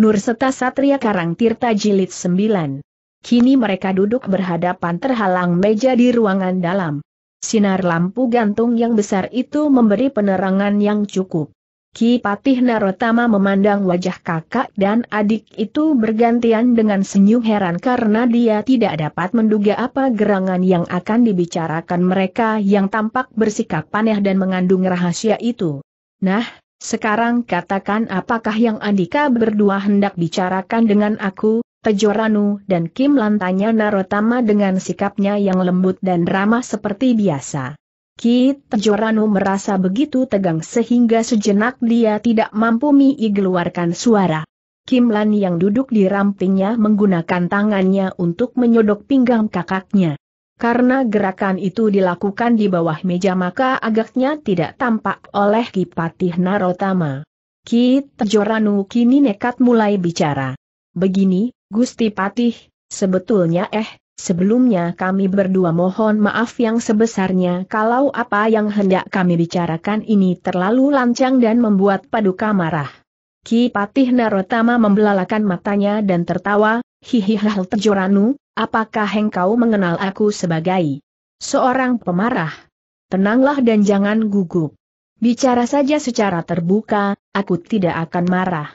Nur Seta Satria Karang Tirta Jilid 9. Kini mereka duduk berhadapan terhalang meja di ruangan dalam. Sinar lampu gantung yang besar itu memberi penerangan yang cukup. Ki Patih Narotama memandang wajah kakak dan adik itu bergantian dengan senyum heran karena dia tidak dapat menduga apa gerangan yang akan dibicarakan mereka yang tampak bersikap paneh dan mengandung rahasia itu. Nah, sekarang katakan apakah yang Andika berdua hendak bicarakan dengan aku, Tejoranu dan Kim lantanya Narotama dengan sikapnya yang lembut dan ramah seperti biasa. Kit Tejoranu merasa begitu tegang sehingga sejenak dia tidak mampu mengeluarkan suara. Kim Lan yang duduk di rampingnya menggunakan tangannya untuk menyodok pinggang kakaknya. Karena gerakan itu dilakukan di bawah meja maka agaknya tidak tampak oleh Kipatih Narotama. Ki Tejoranu kini nekat mulai bicara. Begini, Gusti Patih, sebetulnya eh, sebelumnya kami berdua mohon maaf yang sebesarnya kalau apa yang hendak kami bicarakan ini terlalu lancang dan membuat paduka marah. Ki Patih Narotama membelalakan matanya dan tertawa, hihihi Tejoranu, apakah engkau mengenal aku sebagai seorang pemarah? Tenanglah dan jangan gugup. Bicara saja secara terbuka, aku tidak akan marah.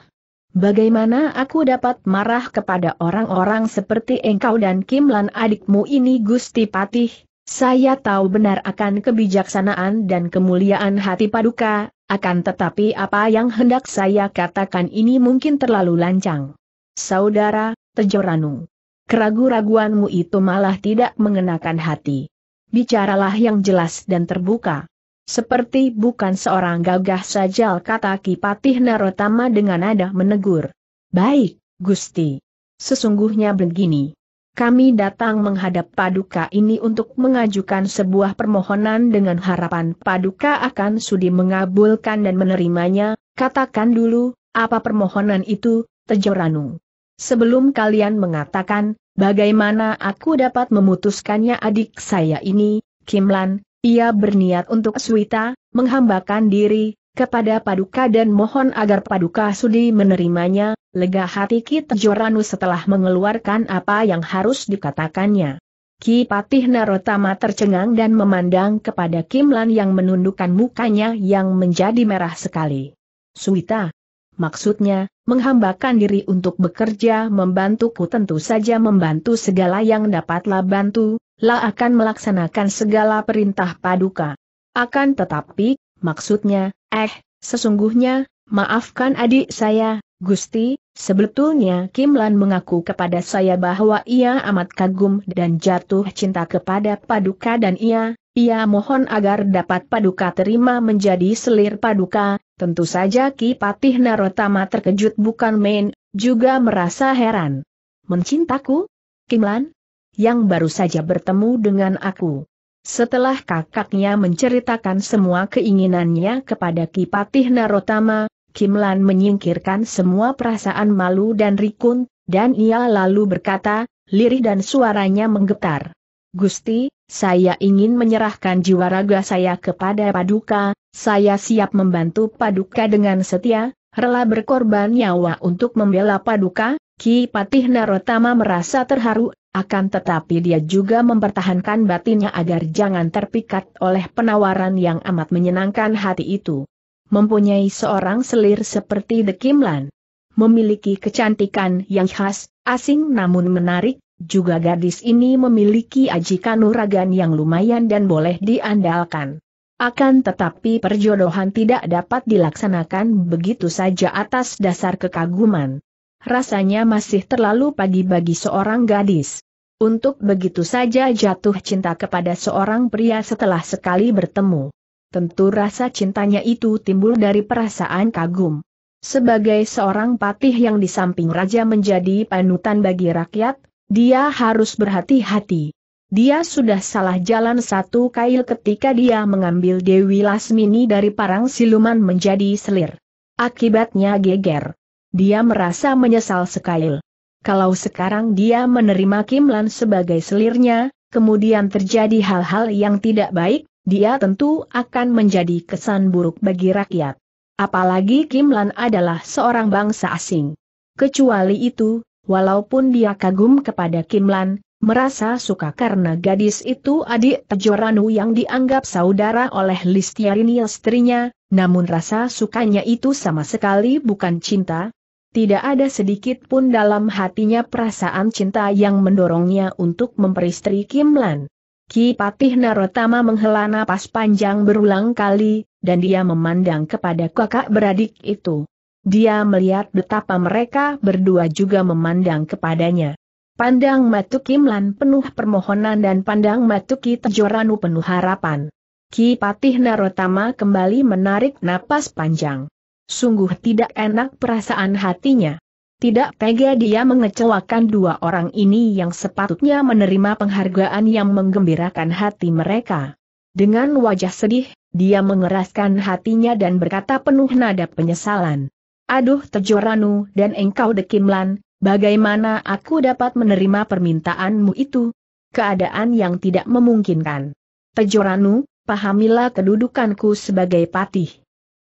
Bagaimana aku dapat marah kepada orang-orang seperti engkau dan Kimlan adikmu ini Gusti Patih? Saya tahu benar akan kebijaksanaan dan kemuliaan hati paduka, akan tetapi apa yang hendak saya katakan ini mungkin terlalu lancang. Saudara, Tejoranung keragu-raguanmu itu malah tidak mengenakan hati. Bicaralah yang jelas dan terbuka. Seperti bukan seorang gagah saja, kata Kipatih Narotama dengan nada menegur. Baik, Gusti. Sesungguhnya begini. Kami datang menghadap Paduka ini untuk mengajukan sebuah permohonan dengan harapan Paduka akan sudi mengabulkan dan menerimanya, katakan dulu, apa permohonan itu, Tejoranung. Sebelum kalian mengatakan, bagaimana aku dapat memutuskannya adik saya ini, Kim Lan, ia berniat untuk suita, menghambakan diri, kepada Paduka dan mohon agar Paduka sudi menerimanya, lega hati kita Joranu setelah mengeluarkan apa yang harus dikatakannya. Ki Patih Narotama tercengang dan memandang kepada Kim Lan yang menundukkan mukanya yang menjadi merah sekali. Suita, Maksudnya, menghambakan diri untuk bekerja membantuku tentu saja membantu segala yang dapatlah bantu, lah akan melaksanakan segala perintah paduka. Akan tetapi, maksudnya, eh, sesungguhnya, maafkan adik saya, Gusti, sebetulnya Kim Lan mengaku kepada saya bahwa ia amat kagum dan jatuh cinta kepada paduka dan ia, ia mohon agar dapat paduka terima menjadi selir paduka, Tentu saja Ki Patih Narotama terkejut bukan main, juga merasa heran. Mencintaku? Kimlan? Yang baru saja bertemu dengan aku. Setelah kakaknya menceritakan semua keinginannya kepada Ki Patih Narotama, Kimlan menyingkirkan semua perasaan malu dan rikun, dan ia lalu berkata, lirih dan suaranya menggetar. Gusti, saya ingin menyerahkan jiwa raga saya kepada Paduka, saya siap membantu Paduka dengan setia, rela berkorban nyawa untuk membela Paduka, Ki Patih Narotama merasa terharu, akan tetapi dia juga mempertahankan batinnya agar jangan terpikat oleh penawaran yang amat menyenangkan hati itu. Mempunyai seorang selir seperti The Kimlan. Memiliki kecantikan yang khas, asing namun menarik, juga gadis ini memiliki ajikan nuragan yang lumayan dan boleh diandalkan. Akan tetapi perjodohan tidak dapat dilaksanakan begitu saja atas dasar kekaguman. Rasanya masih terlalu pagi bagi seorang gadis. Untuk begitu saja jatuh cinta kepada seorang pria setelah sekali bertemu. Tentu rasa cintanya itu timbul dari perasaan kagum. Sebagai seorang patih yang di samping raja menjadi panutan bagi rakyat, dia harus berhati-hati. Dia sudah salah jalan satu kail ketika dia mengambil Dewi Lasmini dari parang siluman menjadi selir. Akibatnya geger. Dia merasa menyesal sekail. Kalau sekarang dia menerima Kimlan sebagai selirnya, kemudian terjadi hal-hal yang tidak baik, dia tentu akan menjadi kesan buruk bagi rakyat. Apalagi Kimlan adalah seorang bangsa asing. Kecuali itu, walaupun dia kagum kepada Kimlan, Merasa suka karena gadis itu adik Tejoranu yang dianggap saudara oleh Listiarini istrinya, namun rasa sukanya itu sama sekali bukan cinta. Tidak ada sedikit pun dalam hatinya perasaan cinta yang mendorongnya untuk memperistri Kim Lan. Ki Patih Narotama menghela napas panjang berulang kali, dan dia memandang kepada kakak beradik itu. Dia melihat betapa mereka berdua juga memandang kepadanya. Pandang Matu Kimlan penuh permohonan dan pandang Matu Tejoranu penuh harapan. Ki Patih Narotama kembali menarik napas panjang. Sungguh tidak enak perasaan hatinya. Tidak tega dia mengecewakan dua orang ini yang sepatutnya menerima penghargaan yang menggembirakan hati mereka. Dengan wajah sedih, dia mengeraskan hatinya dan berkata penuh nada penyesalan. Aduh Tejoranu dan engkau Dekimlan, Bagaimana aku dapat menerima permintaanmu itu? Keadaan yang tidak memungkinkan. Pejoranu, pahamilah kedudukanku sebagai patih.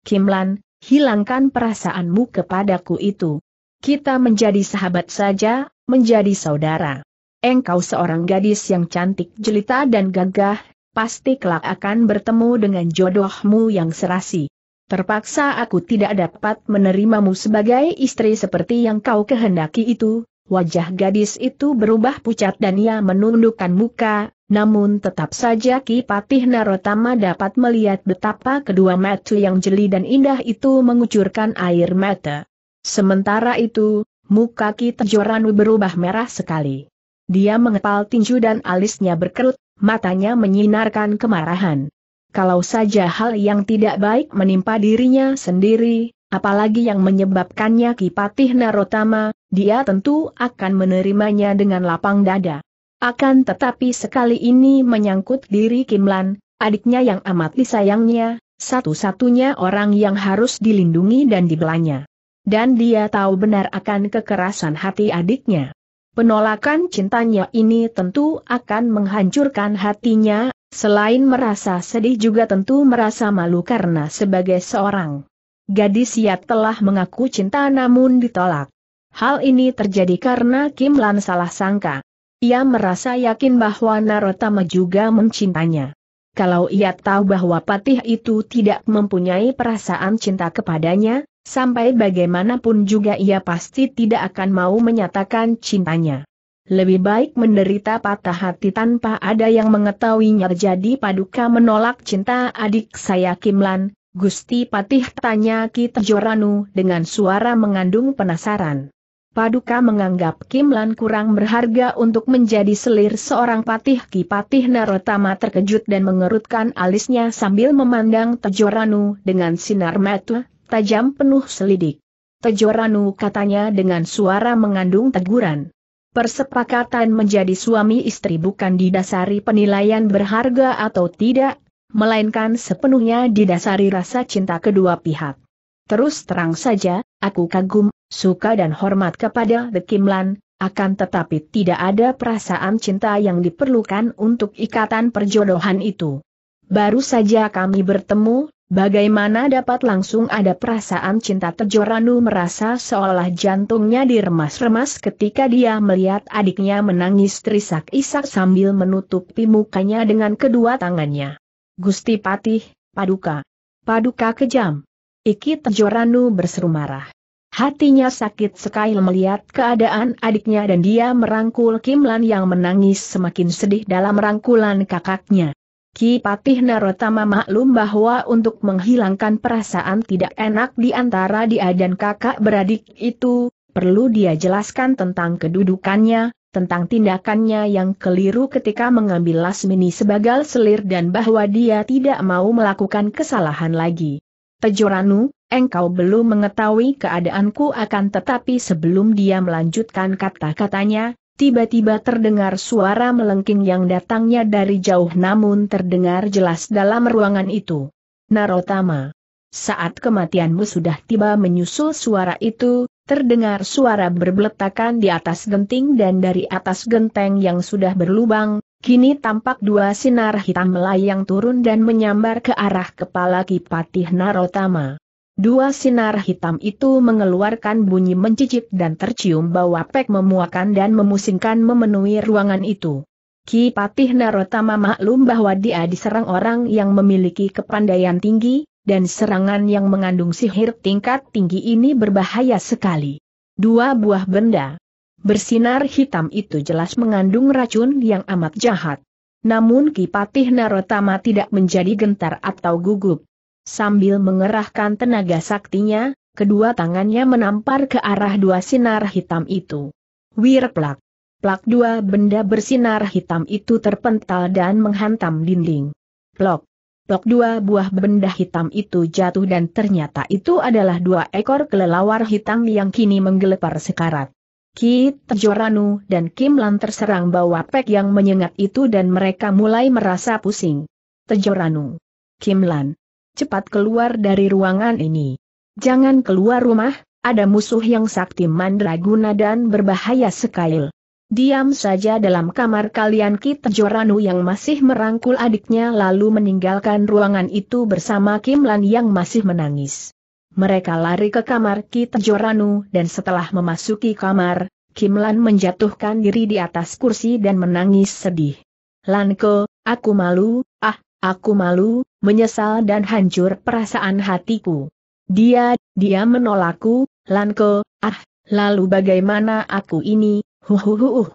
Kimlan, hilangkan perasaanmu kepadaku itu. Kita menjadi sahabat saja, menjadi saudara. Engkau seorang gadis yang cantik jelita dan gagah, pasti kelak akan bertemu dengan jodohmu yang serasi. Terpaksa aku tidak dapat menerimamu sebagai istri seperti yang kau kehendaki itu. Wajah gadis itu berubah pucat dan ia menundukkan muka, namun tetap saja Ki Patih Narotama dapat melihat betapa kedua mata yang jeli dan indah itu mengucurkan air mata. Sementara itu, muka Ki Tejoranu berubah merah sekali. Dia mengepal tinju dan alisnya berkerut, matanya menyinarkan kemarahan kalau saja hal yang tidak baik menimpa dirinya sendiri, apalagi yang menyebabkannya Kipatih Narotama, dia tentu akan menerimanya dengan lapang dada. Akan tetapi sekali ini menyangkut diri Kimlan, adiknya yang amat disayangnya, satu-satunya orang yang harus dilindungi dan dibelanya. Dan dia tahu benar akan kekerasan hati adiknya. Penolakan cintanya ini tentu akan menghancurkan hatinya Selain merasa sedih juga tentu merasa malu karena sebagai seorang gadis ia telah mengaku cinta namun ditolak. Hal ini terjadi karena Kim Lan salah sangka. Ia merasa yakin bahwa Narotama juga mencintanya. Kalau ia tahu bahwa patih itu tidak mempunyai perasaan cinta kepadanya, sampai bagaimanapun juga ia pasti tidak akan mau menyatakan cintanya. Lebih baik menderita patah hati tanpa ada yang mengetahuinya jadi paduka menolak cinta adik saya Kimlan, Gusti Patih tanya Kita Joranu dengan suara mengandung penasaran. Paduka menganggap Kimlan kurang berharga untuk menjadi selir seorang patih Ki Patih Narotama terkejut dan mengerutkan alisnya sambil memandang Tejoranu dengan sinar mata tajam penuh selidik. Tejoranu katanya dengan suara mengandung teguran. Persepakatan menjadi suami istri bukan didasari penilaian berharga atau tidak, melainkan sepenuhnya didasari rasa cinta kedua pihak. Terus terang saja, aku kagum, suka dan hormat kepada The Kimlan, akan tetapi tidak ada perasaan cinta yang diperlukan untuk ikatan perjodohan itu. Baru saja kami bertemu, Bagaimana dapat langsung ada perasaan cinta Tejoranu merasa seolah jantungnya diremas-remas ketika dia melihat adiknya menangis terisak-isak sambil menutupi mukanya dengan kedua tangannya. Gusti Patih, Paduka. Paduka kejam. Iki Tejoranu berseru marah. Hatinya sakit sekali melihat keadaan adiknya dan dia merangkul Kimlan yang menangis semakin sedih dalam rangkulan kakaknya. Ki Patih Narotama maklum bahwa untuk menghilangkan perasaan tidak enak di antara dia dan kakak beradik itu, perlu dia jelaskan tentang kedudukannya, tentang tindakannya yang keliru ketika mengambil Lasmini sebagai selir dan bahwa dia tidak mau melakukan kesalahan lagi. Tejoranu, engkau belum mengetahui keadaanku akan tetapi sebelum dia melanjutkan kata-katanya, Tiba-tiba terdengar suara melengking yang datangnya dari jauh namun terdengar jelas dalam ruangan itu. Narotama. Saat kematianmu sudah tiba menyusul suara itu, terdengar suara berbeletakan di atas genting dan dari atas genteng yang sudah berlubang, kini tampak dua sinar hitam melayang turun dan menyambar ke arah kepala Kipatih Narotama. Dua sinar hitam itu mengeluarkan bunyi mencicit dan tercium bau apek memuakan dan memusingkan memenuhi ruangan itu. Ki Patih Narotama maklum bahwa dia diserang orang yang memiliki kepandaian tinggi, dan serangan yang mengandung sihir tingkat tinggi ini berbahaya sekali. Dua buah benda bersinar hitam itu jelas mengandung racun yang amat jahat. Namun Ki Patih Narotama tidak menjadi gentar atau gugup. Sambil mengerahkan tenaga saktinya, kedua tangannya menampar ke arah dua sinar hitam itu. Wirplak. Plak dua benda bersinar hitam itu terpental dan menghantam dinding. Plok. Plok dua buah benda hitam itu jatuh dan ternyata itu adalah dua ekor kelelawar hitam yang kini menggelepar sekarat. Kit Joranu dan Kim Lan terserang bawa pek yang menyengat itu dan mereka mulai merasa pusing. Tejoranu. Kim Lan cepat keluar dari ruangan ini. Jangan keluar rumah, ada musuh yang sakti mandraguna dan berbahaya sekali. Diam saja dalam kamar kalian kita Joranu yang masih merangkul adiknya lalu meninggalkan ruangan itu bersama Kim Lan yang masih menangis. Mereka lari ke kamar kita Joranu dan setelah memasuki kamar, Kim Lan menjatuhkan diri di atas kursi dan menangis sedih. Lanko, aku malu, ah, Aku malu, menyesal dan hancur perasaan hatiku. Dia, dia menolakku, Lanko, ah, lalu bagaimana aku ini, huhuhuh.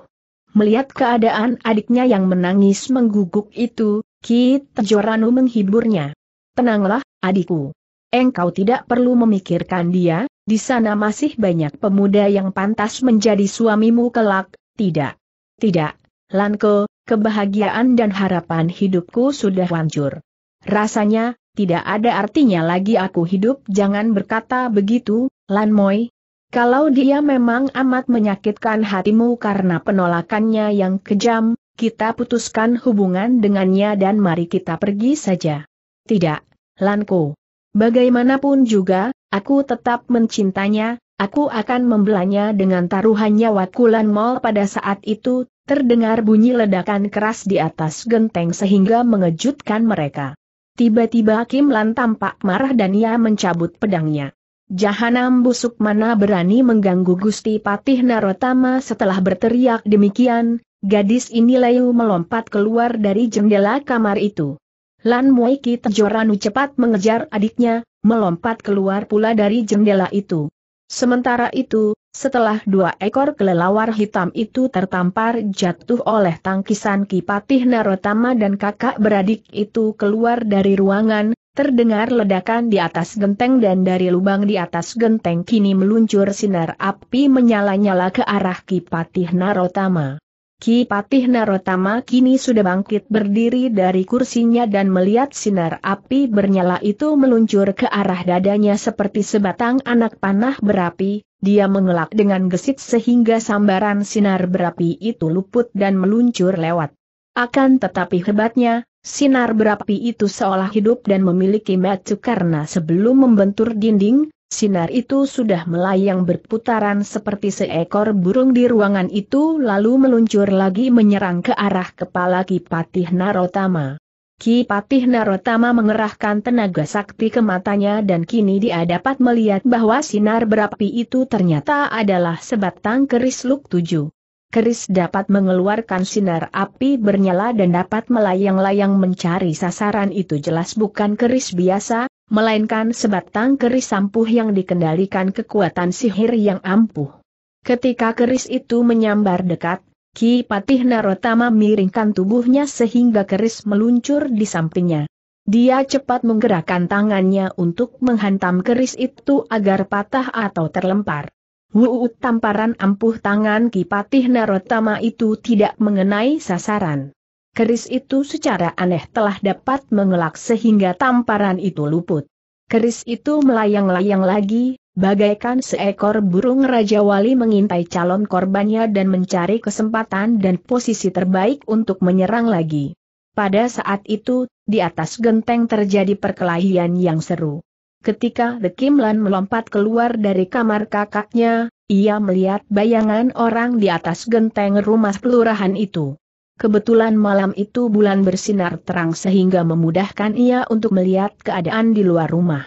Melihat keadaan adiknya yang menangis mengguguk itu, Kit Joranu menghiburnya. Tenanglah, adikku. Engkau tidak perlu memikirkan dia, di sana masih banyak pemuda yang pantas menjadi suamimu kelak, tidak. Tidak, Lanko, kebahagiaan dan harapan hidupku sudah hancur. Rasanya, tidak ada artinya lagi aku hidup jangan berkata begitu, Lan Moi. Kalau dia memang amat menyakitkan hatimu karena penolakannya yang kejam, kita putuskan hubungan dengannya dan mari kita pergi saja. Tidak, Lan Lanko. Bagaimanapun juga, aku tetap mencintanya, aku akan membelanya dengan taruhan nyawaku Lan Mol pada saat itu, terdengar bunyi ledakan keras di atas genteng sehingga mengejutkan mereka. Tiba-tiba Kim Lan tampak marah dan ia mencabut pedangnya. Jahanam busuk mana berani mengganggu Gusti Patih Narotama setelah berteriak demikian, gadis ini layu melompat keluar dari jendela kamar itu. Lan Muiki Tejoranu cepat mengejar adiknya, melompat keluar pula dari jendela itu. Sementara itu, setelah dua ekor kelelawar hitam itu tertampar jatuh oleh tangkisan Kipatih Narotama dan kakak beradik itu keluar dari ruangan, terdengar ledakan di atas genteng dan dari lubang di atas genteng kini meluncur sinar api menyala-nyala ke arah Kipatih Narotama. Kipatih Patih Narotama kini sudah bangkit berdiri dari kursinya dan melihat sinar api bernyala itu meluncur ke arah dadanya seperti sebatang anak panah berapi, dia mengelak dengan gesit sehingga sambaran sinar berapi itu luput dan meluncur lewat. Akan tetapi hebatnya, sinar berapi itu seolah hidup dan memiliki metu karena sebelum membentur dinding, sinar itu sudah melayang berputaran seperti seekor burung di ruangan itu lalu meluncur lagi menyerang ke arah kepala Kipatih Narotama. Ki Patih Narotama mengerahkan tenaga sakti ke matanya dan kini dia dapat melihat bahwa sinar berapi itu ternyata adalah sebatang keris luk tujuh. Keris dapat mengeluarkan sinar api bernyala dan dapat melayang-layang mencari sasaran itu jelas bukan keris biasa, melainkan sebatang keris ampuh yang dikendalikan kekuatan sihir yang ampuh. Ketika keris itu menyambar dekat, Ki Patih Narotama miringkan tubuhnya sehingga keris meluncur di sampingnya. Dia cepat menggerakkan tangannya untuk menghantam keris itu agar patah atau terlempar. Wuut tamparan ampuh tangan Ki Patih Narotama itu tidak mengenai sasaran. Keris itu secara aneh telah dapat mengelak sehingga tamparan itu luput. Keris itu melayang-layang lagi, Bagaikan seekor burung Raja Wali mengintai calon korbannya dan mencari kesempatan dan posisi terbaik untuk menyerang lagi. Pada saat itu, di atas genteng terjadi perkelahian yang seru. Ketika The Kim Lan melompat keluar dari kamar kakaknya, ia melihat bayangan orang di atas genteng rumah kelurahan itu. Kebetulan malam itu bulan bersinar terang sehingga memudahkan ia untuk melihat keadaan di luar rumah.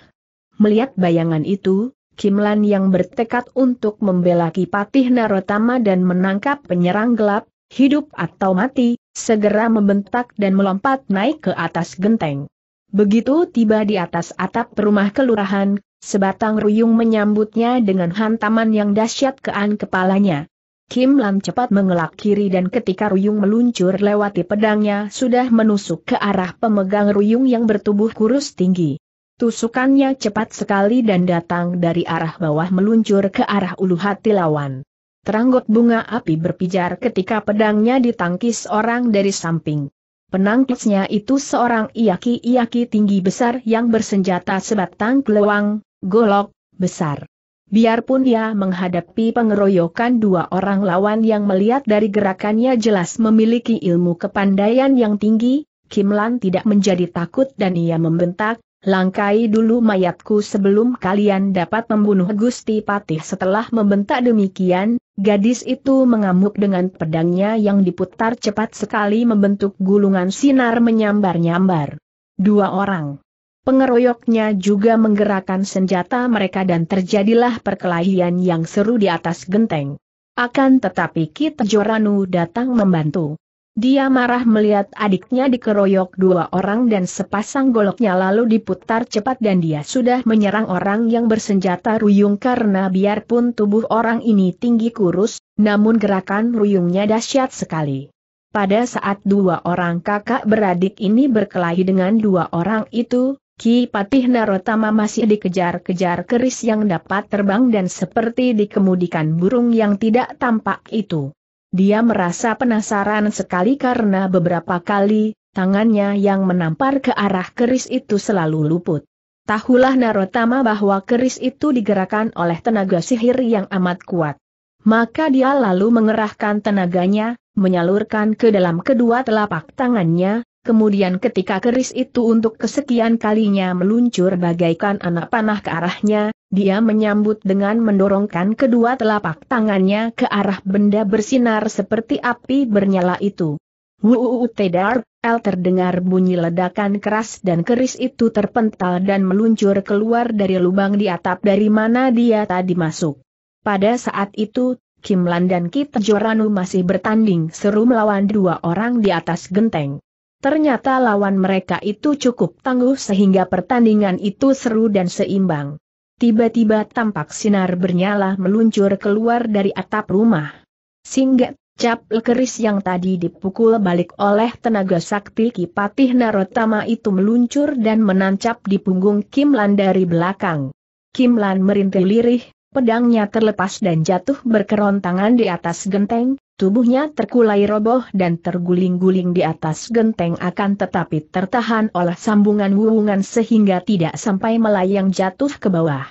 Melihat bayangan itu, Kimlan yang bertekad untuk membela Kipatih Narotama dan menangkap penyerang gelap, hidup atau mati, segera membentak dan melompat naik ke atas genteng. Begitu tiba di atas atap rumah kelurahan, sebatang ruyung menyambutnya dengan hantaman yang dahsyat ke an kepalanya. Kim Lan cepat mengelak kiri dan ketika Ruyung meluncur lewati pedangnya sudah menusuk ke arah pemegang Ruyung yang bertubuh kurus tinggi. Tusukannya cepat sekali dan datang dari arah bawah meluncur ke arah ulu hati lawan. Teranggot bunga api berpijar ketika pedangnya ditangkis orang dari samping. Penangkisnya itu seorang iaki-iaki tinggi besar yang bersenjata sebatang keluang, golok, besar. Biarpun ia menghadapi pengeroyokan dua orang lawan yang melihat dari gerakannya jelas memiliki ilmu kepandaian yang tinggi, Kimlan tidak menjadi takut dan ia membentak, Langkai dulu mayatku sebelum kalian dapat membunuh Gusti Patih setelah membentak demikian, gadis itu mengamuk dengan pedangnya yang diputar cepat sekali membentuk gulungan sinar menyambar-nyambar. Dua orang. Pengeroyoknya juga menggerakkan senjata mereka dan terjadilah perkelahian yang seru di atas genteng. Akan tetapi Kit Joranu datang membantu. Dia marah melihat adiknya dikeroyok dua orang dan sepasang goloknya lalu diputar cepat dan dia sudah menyerang orang yang bersenjata ruyung karena biarpun tubuh orang ini tinggi kurus, namun gerakan ruyungnya dahsyat sekali. Pada saat dua orang kakak beradik ini berkelahi dengan dua orang itu, Ki Patih Narotama masih dikejar-kejar keris yang dapat terbang dan seperti dikemudikan burung yang tidak tampak itu. Dia merasa penasaran sekali karena beberapa kali, tangannya yang menampar ke arah keris itu selalu luput. Tahulah Narotama bahwa keris itu digerakkan oleh tenaga sihir yang amat kuat. Maka dia lalu mengerahkan tenaganya, menyalurkan ke dalam kedua telapak tangannya, Kemudian ketika keris itu untuk kesekian kalinya meluncur bagaikan anak panah ke arahnya, dia menyambut dengan mendorongkan kedua telapak tangannya ke arah benda bersinar seperti api bernyala itu. Wuuu tedar, el terdengar bunyi ledakan keras dan keris itu terpental dan meluncur keluar dari lubang di atap dari mana dia tadi masuk. Pada saat itu, Kim Lan dan Kit Joranu masih bertanding seru melawan dua orang di atas genteng. Ternyata lawan mereka itu cukup tangguh sehingga pertandingan itu seru dan seimbang. Tiba-tiba tampak sinar bernyala meluncur keluar dari atap rumah. Singgah cap lekeris yang tadi dipukul balik oleh tenaga sakti Kipatih Narotama itu meluncur dan menancap di punggung Kim Lan dari belakang. Kim Lan merintih lirih, pedangnya terlepas dan jatuh berkerontangan di atas genteng, Tubuhnya terkulai roboh dan terguling-guling di atas genteng akan tetapi tertahan oleh sambungan wuungan sehingga tidak sampai melayang jatuh ke bawah.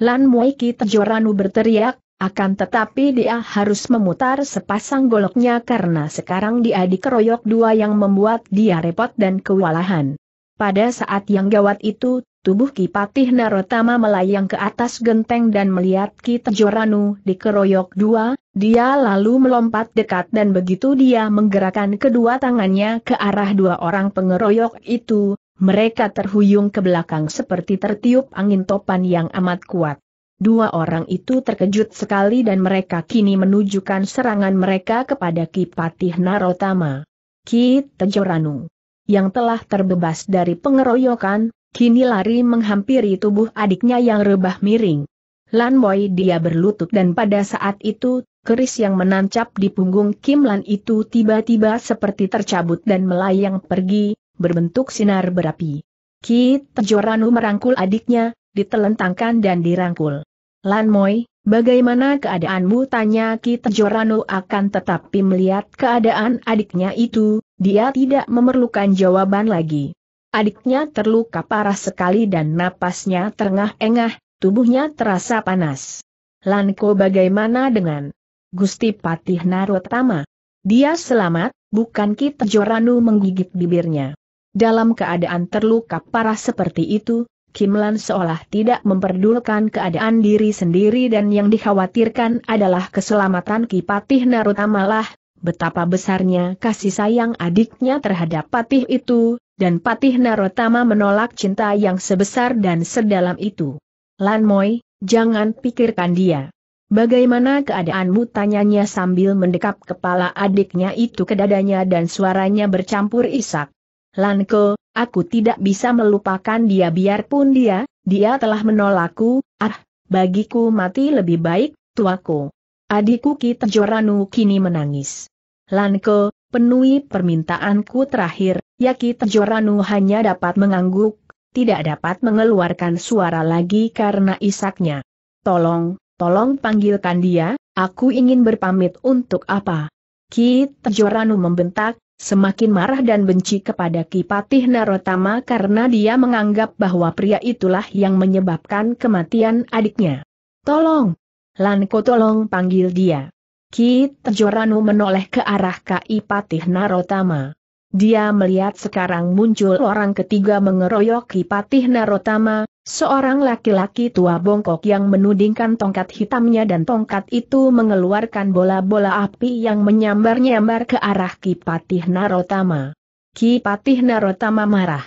Lan Muiki Tejoranu berteriak, akan tetapi dia harus memutar sepasang goloknya karena sekarang dia dikeroyok dua yang membuat dia repot dan kewalahan. Pada saat yang gawat itu, Tubuh Kipatih Narotama melayang ke atas genteng dan melihat Ki Tejoranu dikeroyok dua, dia lalu melompat dekat dan begitu dia menggerakkan kedua tangannya ke arah dua orang pengeroyok itu, mereka terhuyung ke belakang seperti tertiup angin topan yang amat kuat. Dua orang itu terkejut sekali dan mereka kini menunjukkan serangan mereka kepada Kipatih Narotama. Ki Tejoranu yang telah terbebas dari pengeroyokan, Kini lari menghampiri tubuh adiknya yang rebah miring. Lan Boy dia berlutut dan pada saat itu, keris yang menancap di punggung Kim Lan itu tiba-tiba seperti tercabut dan melayang pergi, berbentuk sinar berapi. Ki Joranu merangkul adiknya, ditelentangkan dan dirangkul. Lan Moy, bagaimana keadaanmu? Tanya Ki Joranu akan tetapi melihat keadaan adiknya itu, dia tidak memerlukan jawaban lagi. Adiknya terluka parah sekali dan napasnya terengah-engah, tubuhnya terasa panas. Lanko bagaimana dengan Gusti Patih Narotama? Dia selamat, bukan kita Joranu menggigit bibirnya. Dalam keadaan terluka parah seperti itu, Kimlan seolah tidak memperdulikan keadaan diri sendiri dan yang dikhawatirkan adalah keselamatan Kipatih Patih lah, betapa besarnya kasih sayang adiknya terhadap patih itu, dan patih Narotama menolak cinta yang sebesar dan sedalam itu. Lan Moy, jangan pikirkan dia. Bagaimana keadaanmu tanyanya sambil mendekap kepala adiknya itu ke dadanya dan suaranya bercampur isak. Lanko, aku tidak bisa melupakan dia biarpun dia, dia telah menolakku, ah, bagiku mati lebih baik, tuaku. Adikku Kita Joranu kini menangis. Lanko, penuhi permintaanku terakhir, Yaki Tejoranu hanya dapat mengangguk, tidak dapat mengeluarkan suara lagi karena isaknya. Tolong, tolong panggilkan dia, aku ingin berpamit untuk apa? Ki Tejoranu membentak, semakin marah dan benci kepada Kipatih Narotama karena dia menganggap bahwa pria itulah yang menyebabkan kematian adiknya. Tolong! Lanko tolong panggil dia. Ki Tejoranu menoleh ke arah Kai Patih Narotama. Dia melihat sekarang muncul orang ketiga mengeroyok Ki Patih Narotama, seorang laki-laki tua bongkok yang menudingkan tongkat hitamnya dan tongkat itu mengeluarkan bola-bola api yang menyambar-nyambar ke arah Ki Patih Narotama. Ki Patih Narotama marah.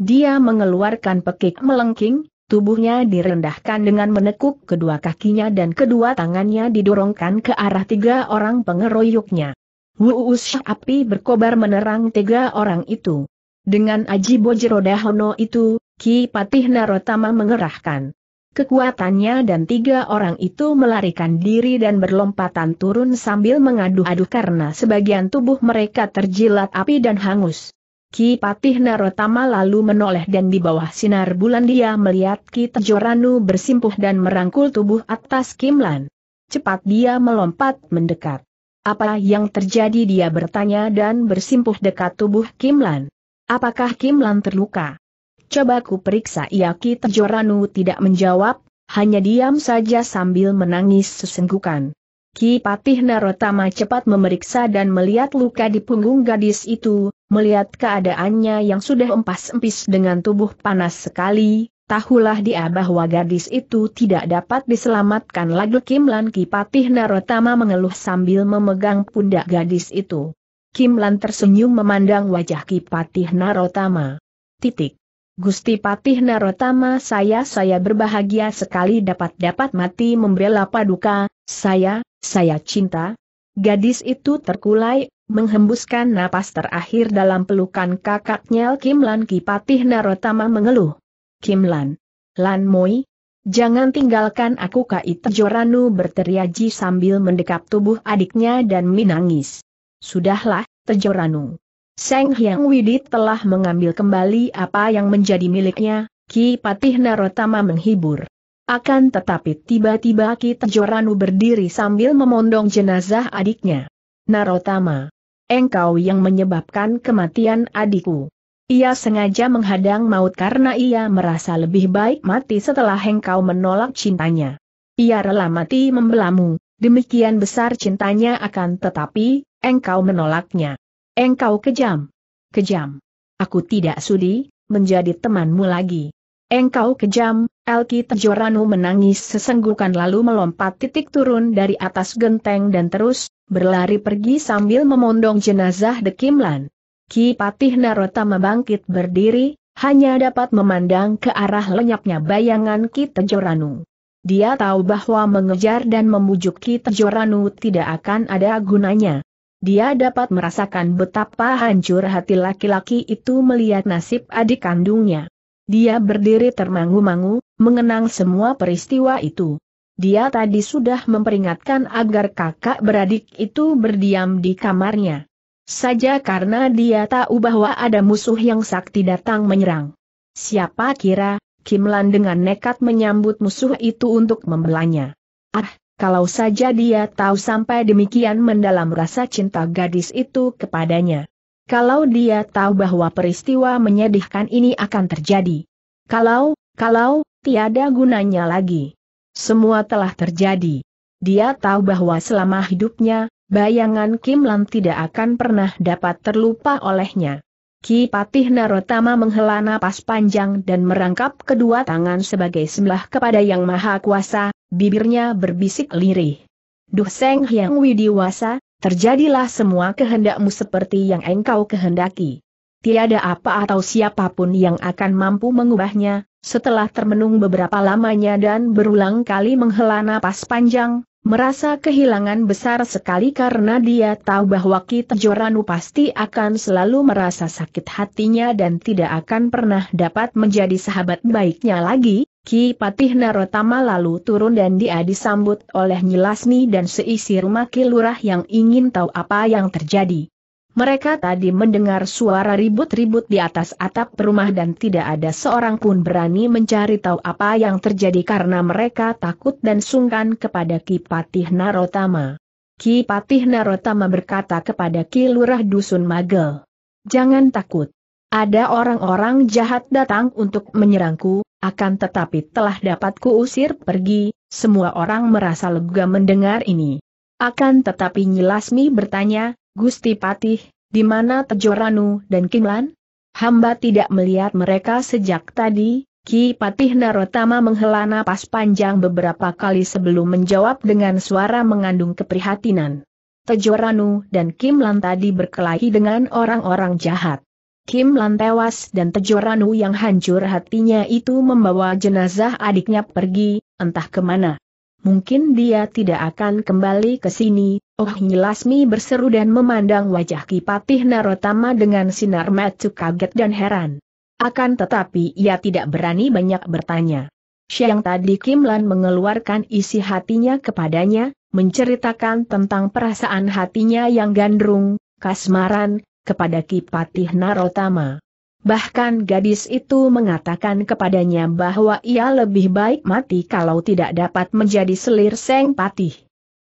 Dia mengeluarkan pekik melengking, Tubuhnya direndahkan dengan menekuk kedua kakinya dan kedua tangannya didorongkan ke arah tiga orang pengeroyoknya. Wuus api berkobar menerang tiga orang itu. Dengan Aji Bojeroda Hono itu, Ki Patih Narotama mengerahkan kekuatannya dan tiga orang itu melarikan diri dan berlompatan turun sambil mengadu-adu karena sebagian tubuh mereka terjilat api dan hangus. Ki Patih Narotama lalu menoleh dan di bawah sinar bulan dia melihat Ki Tejoranu bersimpuh dan merangkul tubuh atas Kimlan. Cepat dia melompat mendekat. Apa yang terjadi dia bertanya dan bersimpuh dekat tubuh Kimlan. Apakah Kimlan terluka? Coba ku periksa ia ya, Ki Tejoranu tidak menjawab, hanya diam saja sambil menangis sesenggukan. Ki Patih Narotama cepat memeriksa dan melihat luka di punggung gadis itu, melihat keadaannya yang sudah empas-empis dengan tubuh panas sekali, tahulah dia bahwa gadis itu tidak dapat diselamatkan lagi Kimlan Lan Ki Patih Narotama mengeluh sambil memegang pundak gadis itu. Kimlan tersenyum memandang wajah Ki Patih Narotama. Titik. Gusti Patih Narotama saya saya berbahagia sekali dapat-dapat mati membela paduka, saya, saya cinta. Gadis itu terkulai, menghembuskan napas terakhir dalam pelukan kakaknya Kim Lan Ki Patih Narotama mengeluh. Kim Lan. Lan Moi. Jangan tinggalkan aku Kait Joranu berteriaji sambil mendekap tubuh adiknya dan menangis. Sudahlah, Tejoranu. Seng Hyang Widit telah mengambil kembali apa yang menjadi miliknya, Ki Patih Narotama menghibur. Akan tetapi tiba-tiba Kita Joranu berdiri sambil memondong jenazah adiknya. Narotama. Engkau yang menyebabkan kematian adikku. Ia sengaja menghadang maut karena ia merasa lebih baik mati setelah engkau menolak cintanya. Ia rela mati membelamu, demikian besar cintanya akan tetapi, engkau menolaknya. Engkau kejam. Kejam. Aku tidak sudi, menjadi temanmu lagi. Engkau kejam, Elki Tejoranu menangis sesenggukan lalu melompat titik turun dari atas genteng dan terus berlari pergi sambil memondong jenazah Dekimlan. Ki Patih Narota membangkit berdiri, hanya dapat memandang ke arah lenyapnya bayangan Ki Tejoranu. Dia tahu bahwa mengejar dan memujuk Ki Tejoranu tidak akan ada gunanya. Dia dapat merasakan betapa hancur hati laki-laki itu melihat nasib adik kandungnya. Dia berdiri termangu-mangu, mengenang semua peristiwa itu. Dia tadi sudah memperingatkan agar kakak beradik itu berdiam di kamarnya. Saja karena dia tahu bahwa ada musuh yang sakti datang menyerang. Siapa kira, Kim Lan dengan nekat menyambut musuh itu untuk membelanya. Ah, kalau saja dia tahu sampai demikian mendalam rasa cinta gadis itu kepadanya. Kalau dia tahu bahwa peristiwa menyedihkan ini akan terjadi. Kalau, kalau, tiada gunanya lagi. Semua telah terjadi. Dia tahu bahwa selama hidupnya, bayangan Kim Lan tidak akan pernah dapat terlupa olehnya. Ki Patih Narotama menghela napas panjang dan merangkap kedua tangan sebagai sembelah kepada Yang Maha Kuasa, bibirnya berbisik lirih. Duh Seng Hyang Widiwasa, terjadilah semua kehendakmu seperti yang engkau kehendaki tiada apa atau siapapun yang akan mampu mengubahnya, setelah termenung beberapa lamanya dan berulang kali menghela napas panjang, merasa kehilangan besar sekali karena dia tahu bahwa Kita Joranu pasti akan selalu merasa sakit hatinya dan tidak akan pernah dapat menjadi sahabat baiknya lagi, Ki Patih Narotama lalu turun dan dia disambut oleh Nyilasmi dan seisi rumah kilurah yang ingin tahu apa yang terjadi. Mereka tadi mendengar suara ribut-ribut di atas atap rumah dan tidak ada seorang pun berani mencari tahu apa yang terjadi karena mereka takut dan sungkan kepada Kipatih Narotama. Kipatih Narotama berkata kepada Ki Lurah Dusun Magel. Jangan takut. Ada orang-orang jahat datang untuk menyerangku, akan tetapi telah dapat kuusir pergi, semua orang merasa lega mendengar ini. Akan tetapi Nyilasmi bertanya, Gusti Patih, di mana Tejoranu dan Kimlan? Hamba tidak melihat mereka sejak tadi, Ki Patih Narotama menghela napas panjang beberapa kali sebelum menjawab dengan suara mengandung keprihatinan. Tejoranu dan Kim Lan tadi berkelahi dengan orang-orang jahat. Kim Lan tewas dan Tejoranu yang hancur hatinya itu membawa jenazah adiknya pergi, entah kemana mungkin dia tidak akan kembali ke sini. Oh Nyilasmi berseru dan memandang wajah Kipatih Narotama dengan sinar mata kaget dan heran. Akan tetapi ia tidak berani banyak bertanya. Siang tadi Kim Lan mengeluarkan isi hatinya kepadanya, menceritakan tentang perasaan hatinya yang gandrung, kasmaran, kepada Kipatih Narotama. Bahkan gadis itu mengatakan kepadanya bahwa ia lebih baik mati kalau tidak dapat menjadi selir Seng Patih.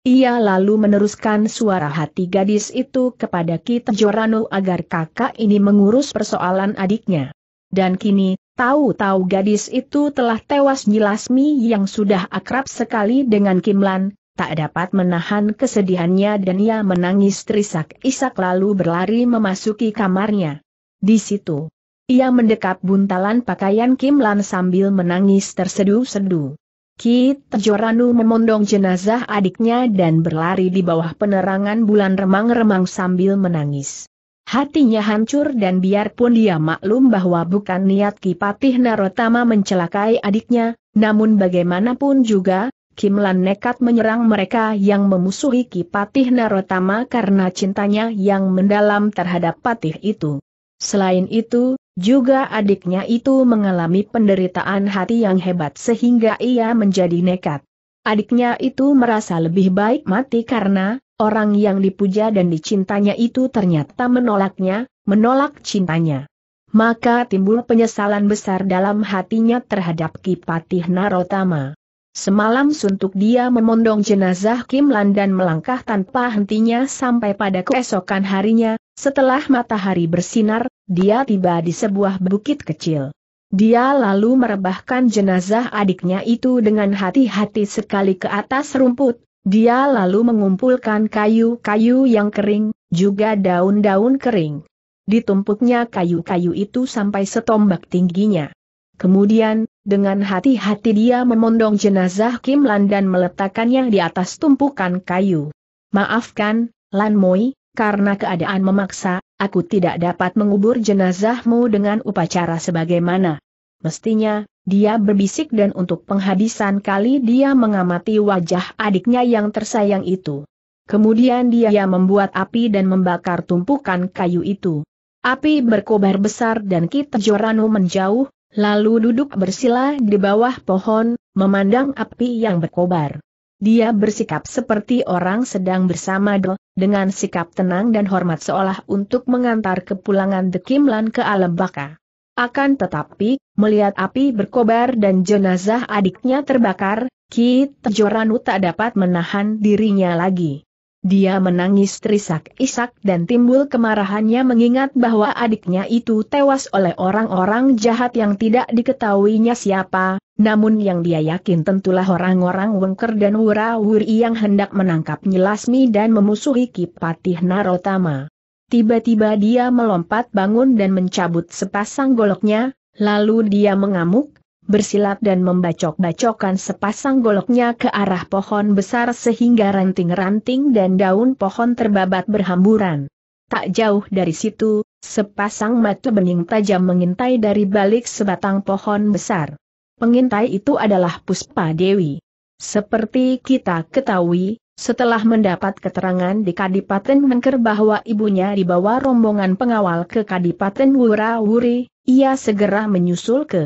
Ia lalu meneruskan suara hati gadis itu kepada Kita Jorano agar kakak ini mengurus persoalan adiknya. Dan kini, tahu-tahu gadis itu telah tewas Nyilasmi yang sudah akrab sekali dengan Kimlan, tak dapat menahan kesedihannya dan ia menangis terisak-isak lalu berlari memasuki kamarnya. Di situ, ia mendekap buntalan pakaian Kim Lan sambil menangis terseduh sedu Kit Joranu memondong jenazah adiknya dan berlari di bawah penerangan bulan remang-remang sambil menangis. Hatinya hancur dan biarpun dia maklum bahwa bukan niat Kipatih Narotama mencelakai adiknya, namun bagaimanapun juga, Kim Lan nekat menyerang mereka yang memusuhi Kipatih Narotama karena cintanya yang mendalam terhadap patih itu. Selain itu, juga adiknya itu mengalami penderitaan hati yang hebat sehingga ia menjadi nekat. Adiknya itu merasa lebih baik mati karena, orang yang dipuja dan dicintanya itu ternyata menolaknya, menolak cintanya. Maka timbul penyesalan besar dalam hatinya terhadap Kipatih Narotama. Semalam suntuk dia memondong jenazah Kim Lan dan melangkah tanpa hentinya sampai pada keesokan harinya, setelah matahari bersinar, dia tiba di sebuah bukit kecil. Dia lalu merebahkan jenazah adiknya itu dengan hati-hati sekali ke atas rumput, dia lalu mengumpulkan kayu-kayu yang kering, juga daun-daun kering. Ditumpuknya kayu-kayu itu sampai setombak tingginya. Kemudian, dengan hati-hati dia memondong jenazah Kim Lan dan meletakkannya di atas tumpukan kayu. Maafkan, Lan Moi, karena keadaan memaksa, aku tidak dapat mengubur jenazahmu dengan upacara sebagaimana. Mestinya, dia berbisik dan untuk penghabisan kali dia mengamati wajah adiknya yang tersayang itu. Kemudian dia membuat api dan membakar tumpukan kayu itu. Api berkobar besar dan kita Kitajoranu menjauh, lalu duduk bersila di bawah pohon, memandang api yang berkobar. Dia bersikap seperti orang sedang bersama Del, dengan sikap tenang dan hormat seolah untuk mengantar kepulangan The Lan ke alam baka. Akan tetapi, melihat api berkobar dan jenazah adiknya terbakar, Ki Tejoranu tak dapat menahan dirinya lagi. Dia menangis terisak-isak dan timbul kemarahannya mengingat bahwa adiknya itu tewas oleh orang-orang jahat yang tidak diketahuinya siapa, namun yang dia yakin tentulah orang-orang wengker dan wura-wuri yang hendak menangkap Nyilasmi dan memusuhi Kipatih Narotama. Tiba-tiba dia melompat bangun dan mencabut sepasang goloknya, lalu dia mengamuk, bersilat dan membacok bacokan sepasang goloknya ke arah pohon besar sehingga ranting-ranting dan daun pohon terbabat berhamburan. Tak jauh dari situ, sepasang mata bening tajam mengintai dari balik sebatang pohon besar. Pengintai itu adalah Puspa Dewi. Seperti kita ketahui, setelah mendapat keterangan di Kadipaten Mengker bahwa ibunya dibawa rombongan pengawal ke Kadipaten Wurawuri, ia segera menyusul ke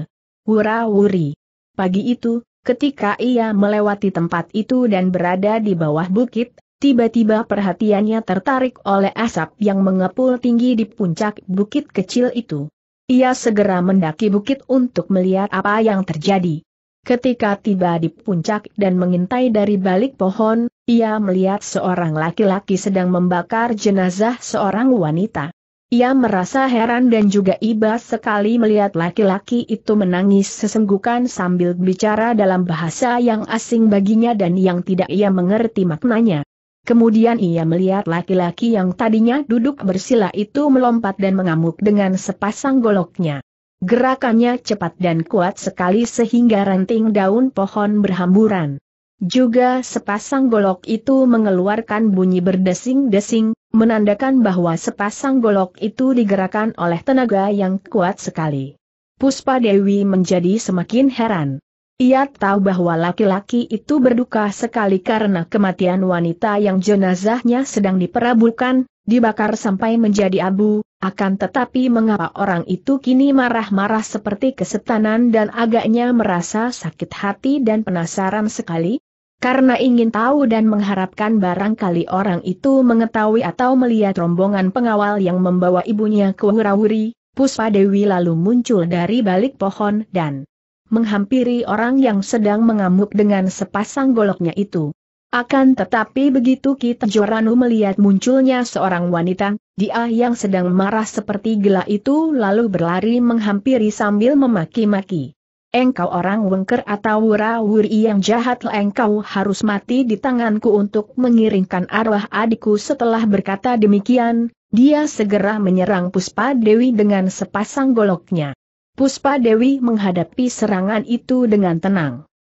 wura-wuri. Pagi itu, ketika ia melewati tempat itu dan berada di bawah bukit, tiba-tiba perhatiannya tertarik oleh asap yang mengepul tinggi di puncak bukit kecil itu. Ia segera mendaki bukit untuk melihat apa yang terjadi. Ketika tiba di puncak dan mengintai dari balik pohon, ia melihat seorang laki-laki sedang membakar jenazah seorang wanita. Ia merasa heran dan juga iba sekali melihat laki-laki itu menangis sesenggukan sambil bicara dalam bahasa yang asing baginya dan yang tidak ia mengerti maknanya. Kemudian ia melihat laki-laki yang tadinya duduk bersila itu melompat dan mengamuk dengan sepasang goloknya. Gerakannya cepat dan kuat sekali sehingga ranting daun pohon berhamburan. Juga sepasang golok itu mengeluarkan bunyi berdesing-desing, menandakan bahwa sepasang golok itu digerakkan oleh tenaga yang kuat sekali. Puspa Dewi menjadi semakin heran. Ia tahu bahwa laki-laki itu berduka sekali karena kematian wanita yang jenazahnya sedang diperabukan, dibakar sampai menjadi abu, akan tetapi mengapa orang itu kini marah-marah seperti kesetanan dan agaknya merasa sakit hati dan penasaran sekali? Karena ingin tahu dan mengharapkan barangkali orang itu mengetahui atau melihat rombongan pengawal yang membawa ibunya ke Wurawuri, Puspa Dewi lalu muncul dari balik pohon dan menghampiri orang yang sedang mengamuk dengan sepasang goloknya itu. Akan tetapi begitu Kita Joranu melihat munculnya seorang wanita, dia yang sedang marah seperti gila itu lalu berlari menghampiri sambil memaki-maki engkau orang wengker atau wura-wuri yang jahat engkau harus mati di tanganku untuk mengiringkan arwah adikku setelah berkata demikian, dia segera menyerang Puspa Dewi dengan sepasang goloknya. Puspa Dewi menghadapi serangan itu dengan tenang.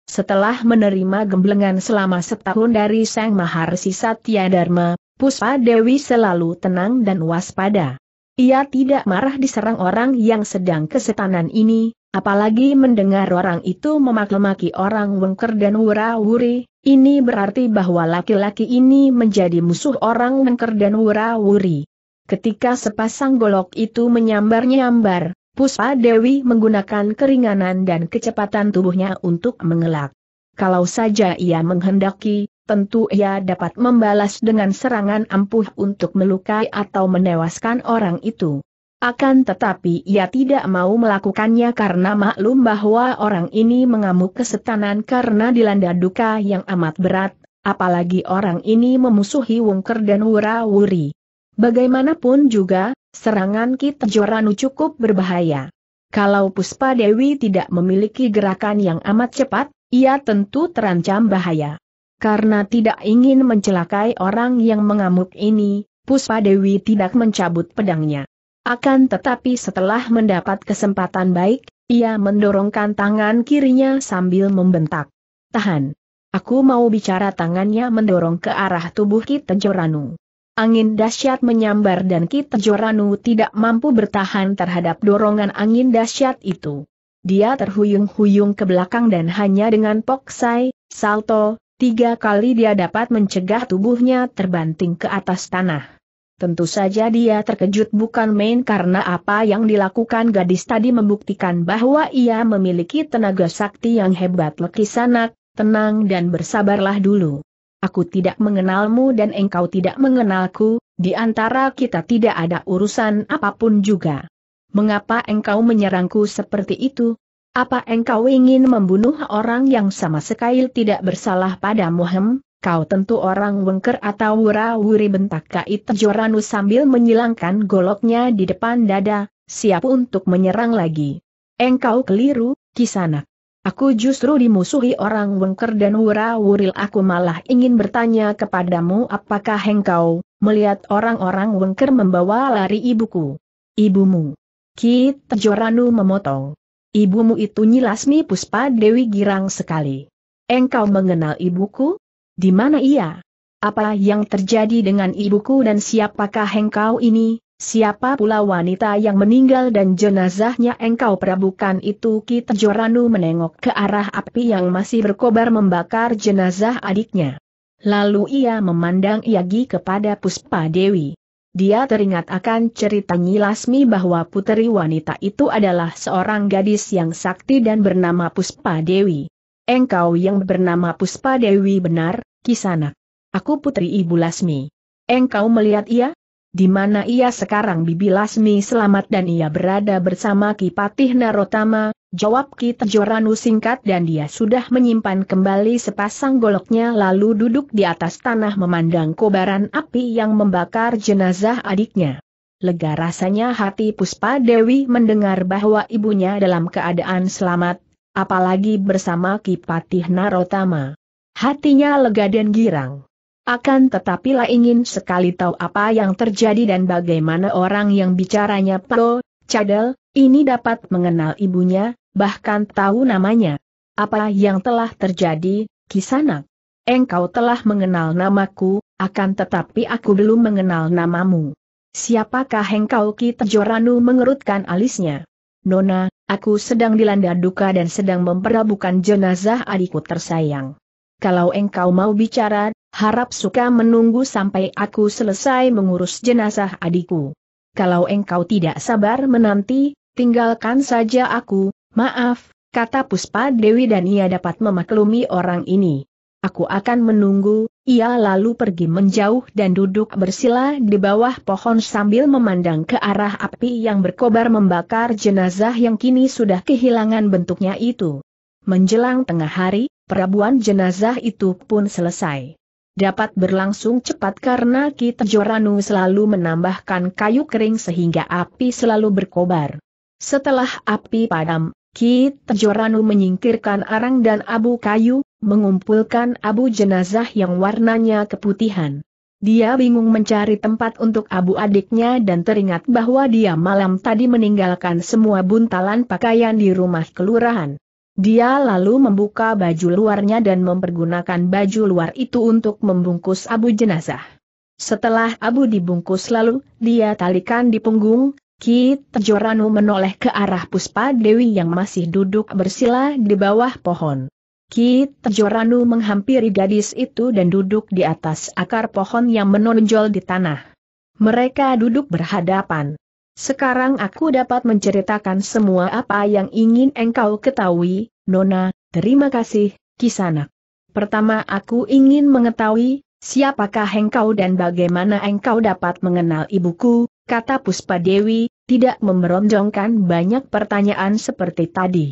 Setelah menerima gemblengan selama setahun dari Sang Maharsi Satya Dharma, Puspa Dewi selalu tenang dan waspada. Ia tidak marah diserang orang yang sedang kesetanan ini, Apalagi mendengar orang itu memaklumaki orang wengker dan wura-wuri, ini berarti bahwa laki-laki ini menjadi musuh orang wengker dan wura-wuri. Ketika sepasang golok itu menyambar-nyambar, Puspa Dewi menggunakan keringanan dan kecepatan tubuhnya untuk mengelak. Kalau saja ia menghendaki, tentu ia dapat membalas dengan serangan ampuh untuk melukai atau menewaskan orang itu. Akan tetapi ia tidak mau melakukannya karena maklum bahwa orang ini mengamuk kesetanan karena dilanda duka yang amat berat, apalagi orang ini memusuhi Wongker dan Wura-Wuri. Bagaimanapun juga, serangan kita joranu cukup berbahaya. Kalau Puspa Dewi tidak memiliki gerakan yang amat cepat, ia tentu terancam bahaya. Karena tidak ingin mencelakai orang yang mengamuk ini, Puspa Dewi tidak mencabut pedangnya. Akan tetapi setelah mendapat kesempatan baik, ia mendorongkan tangan kirinya sambil membentak. Tahan. Aku mau bicara tangannya mendorong ke arah tubuh Kita Joranu. Angin dahsyat menyambar dan Kita Joranu tidak mampu bertahan terhadap dorongan angin dahsyat itu. Dia terhuyung-huyung ke belakang dan hanya dengan poksai, salto, tiga kali dia dapat mencegah tubuhnya terbanting ke atas tanah. Tentu saja dia terkejut bukan main karena apa yang dilakukan gadis tadi membuktikan bahwa ia memiliki tenaga sakti yang hebat lekisanak, tenang dan bersabarlah dulu. Aku tidak mengenalmu dan engkau tidak mengenalku, di antara kita tidak ada urusan apapun juga. Mengapa engkau menyerangku seperti itu? Apa engkau ingin membunuh orang yang sama sekali tidak bersalah padamu hem? Kau tentu orang wengker atau wura-wuri bentak Kait Joranu sambil menyilangkan goloknya di depan dada, siap untuk menyerang lagi. Engkau keliru, kisanak. Aku justru dimusuhi orang wengker dan wura-wuril aku malah ingin bertanya kepadamu apakah engkau melihat orang-orang wengker membawa lari ibuku. Ibumu. Kit Joranu memotong. Ibumu itu nyilasmi puspa Dewi girang sekali. Engkau mengenal ibuku? Di mana ia? Apa yang terjadi dengan ibuku dan siapakah engkau ini? Siapa pula wanita yang meninggal dan jenazahnya engkau perabukan itu Kita Joranu menengok ke arah api yang masih berkobar membakar jenazah adiknya. Lalu ia memandang Yagi kepada Puspa Dewi. Dia teringat akan cerita Nyilasmi bahwa puteri wanita itu adalah seorang gadis yang sakti dan bernama Puspa Dewi. Engkau yang bernama Puspa Dewi benar, Kisanak. Aku putri Ibu Lasmi. Engkau melihat ia? Di mana ia sekarang Bibi Lasmi selamat dan ia berada bersama Kipatih Narotama, jawab Ki Tejoranu singkat dan dia sudah menyimpan kembali sepasang goloknya lalu duduk di atas tanah memandang kobaran api yang membakar jenazah adiknya. Lega rasanya hati Puspa Dewi mendengar bahwa ibunya dalam keadaan selamat, apalagi bersama Kipatih Narotama. Hatinya lega dan girang. Akan tetapi lah ingin sekali tahu apa yang terjadi dan bagaimana orang yang bicaranya Pro, Cadel, ini dapat mengenal ibunya, bahkan tahu namanya. Apa yang telah terjadi, Kisanak? Engkau telah mengenal namaku, akan tetapi aku belum mengenal namamu. Siapakah engkau Kitajoranu mengerutkan alisnya? Nona, Aku sedang dilanda duka dan sedang memperabukan jenazah adikku tersayang. Kalau engkau mau bicara, harap suka menunggu sampai aku selesai mengurus jenazah adikku. Kalau engkau tidak sabar menanti, tinggalkan saja aku, maaf, kata Puspa Dewi dan ia dapat memaklumi orang ini. Aku akan menunggu, ia lalu pergi menjauh dan duduk bersila di bawah pohon sambil memandang ke arah api yang berkobar membakar jenazah yang kini sudah kehilangan bentuknya itu. Menjelang tengah hari, perabuan jenazah itu pun selesai. Dapat berlangsung cepat karena kita Joranu selalu menambahkan kayu kering sehingga api selalu berkobar. Setelah api padam, Ki Tejoranu menyingkirkan arang dan abu kayu, mengumpulkan abu jenazah yang warnanya keputihan. Dia bingung mencari tempat untuk abu adiknya dan teringat bahwa dia malam tadi meninggalkan semua buntalan pakaian di rumah kelurahan. Dia lalu membuka baju luarnya dan mempergunakan baju luar itu untuk membungkus abu jenazah. Setelah abu dibungkus lalu, dia talikan di punggung, Kit Joranu menoleh ke arah Puspa Dewi yang masih duduk bersila di bawah pohon. Ki Tejoranu menghampiri gadis itu dan duduk di atas akar pohon yang menonjol di tanah. Mereka duduk berhadapan. Sekarang aku dapat menceritakan semua apa yang ingin engkau ketahui, Nona, terima kasih, Kisanak. Pertama aku ingin mengetahui, siapakah engkau dan bagaimana engkau dapat mengenal ibuku, kata Puspa Dewi, tidak memeronjongkan banyak pertanyaan seperti tadi.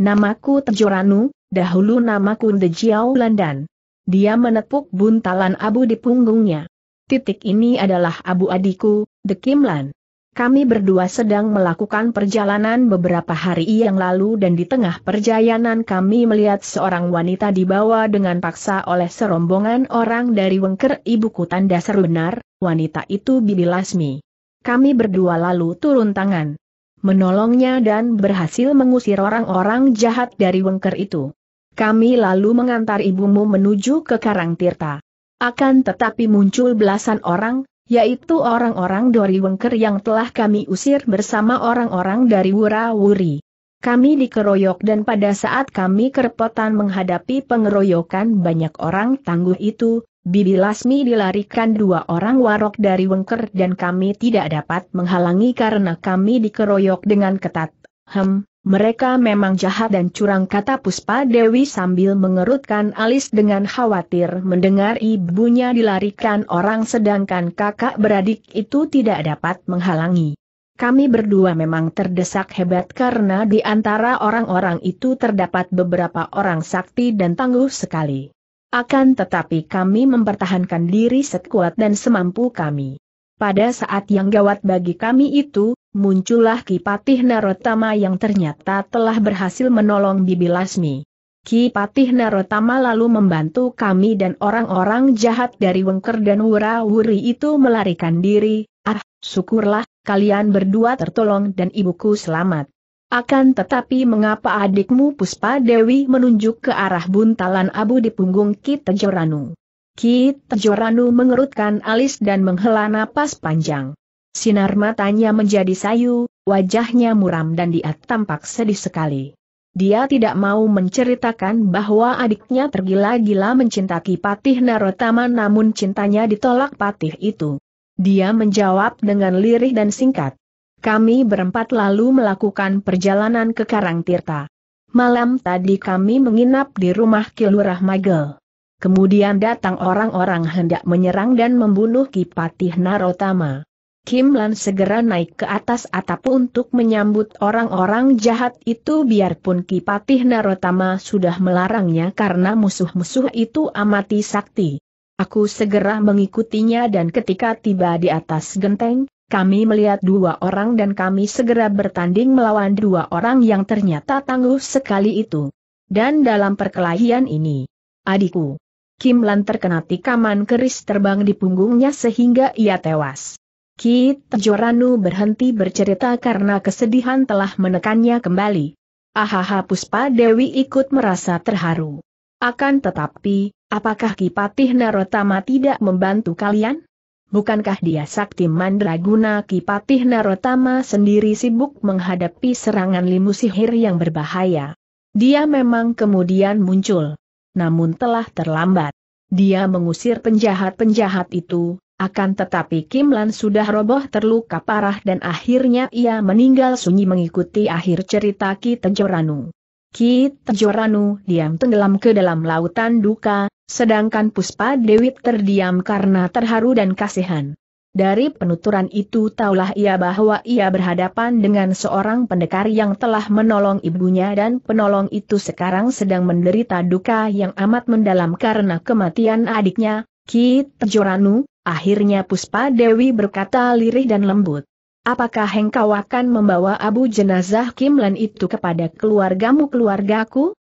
Namaku Tejoranu, dahulu namaku The Landan. Dia menepuk buntalan abu di punggungnya. Titik ini adalah abu adikku, The Kimlan. Kami berdua sedang melakukan perjalanan beberapa hari yang lalu dan di tengah perjalanan kami melihat seorang wanita dibawa dengan paksa oleh serombongan orang dari Wengker Ibu Kutan Dasar Benar, wanita itu Bibi Lasmi. Kami berdua lalu turun tangan menolongnya dan berhasil mengusir orang-orang jahat dari wengker itu. Kami lalu mengantar ibumu menuju ke Karang Tirta. Akan tetapi muncul belasan orang, yaitu orang-orang dari wengker yang telah kami usir bersama orang-orang dari Wura-Wuri. Kami dikeroyok dan pada saat kami kerepotan menghadapi pengeroyokan banyak orang tangguh itu, Bibi Lasmi dilarikan dua orang warok dari Wengker dan kami tidak dapat menghalangi karena kami dikeroyok dengan ketat. Hem, mereka memang jahat dan curang kata Puspa Dewi sambil mengerutkan alis dengan khawatir mendengar ibunya dilarikan orang sedangkan kakak beradik itu tidak dapat menghalangi. Kami berdua memang terdesak hebat karena di antara orang-orang itu terdapat beberapa orang sakti dan tangguh sekali. Akan tetapi kami mempertahankan diri sekuat dan semampu kami. Pada saat yang gawat bagi kami itu, muncullah Kipatih Narotama yang ternyata telah berhasil menolong Bibi Lasmi. Kipatih Narotama lalu membantu kami dan orang-orang jahat dari Wengker dan Wura-Wuri itu melarikan diri, ah, syukurlah, kalian berdua tertolong dan ibuku selamat. Akan tetapi mengapa adikmu Puspa Dewi menunjuk ke arah buntalan abu di punggung Kit Tejoranu? Kit Tejoranu mengerutkan alis dan menghela napas panjang. Sinar matanya menjadi sayu, wajahnya muram dan dia tampak sedih sekali. Dia tidak mau menceritakan bahwa adiknya tergila-gila mencintai Patih Narotama namun cintanya ditolak Patih itu. Dia menjawab dengan lirih dan singkat. Kami berempat lalu melakukan perjalanan ke Karang Tirta. Malam tadi kami menginap di rumah Kilurah Magel. Kemudian datang orang-orang hendak menyerang dan membunuh Kipatih Narotama. Kim Lan segera naik ke atas atap untuk menyambut orang-orang jahat itu biarpun Kipatih Narotama sudah melarangnya karena musuh-musuh itu amati sakti. Aku segera mengikutinya dan ketika tiba di atas genteng, kami melihat dua orang dan kami segera bertanding melawan dua orang yang ternyata tangguh sekali itu. Dan dalam perkelahian ini, adikku, Kim Lan terkena tikaman keris terbang di punggungnya sehingga ia tewas. Kit Joranu berhenti bercerita karena kesedihan telah menekannya kembali. Ahaha Puspa Dewi ikut merasa terharu. Akan tetapi, apakah Kipatih Narotama tidak membantu kalian? bukankah dia sakti mandraguna Kipatih Narotama sendiri sibuk menghadapi serangan limu sihir yang berbahaya? Dia memang kemudian muncul. Namun telah terlambat. Dia mengusir penjahat-penjahat itu, akan tetapi Kim Lan sudah roboh terluka parah dan akhirnya ia meninggal sunyi mengikuti akhir cerita Ki Tejoranu. Ki Tejoranu diam tenggelam ke dalam lautan duka, Sedangkan Puspa Dewi terdiam karena terharu dan kasihan. Dari penuturan itu taulah ia bahwa ia berhadapan dengan seorang pendekar yang telah menolong ibunya dan penolong itu sekarang sedang menderita duka yang amat mendalam karena kematian adiknya, Ki Tejoranu, akhirnya Puspa Dewi berkata lirih dan lembut. Apakah engkau akan membawa abu jenazah Kimlan itu kepada keluargamu keluargaku?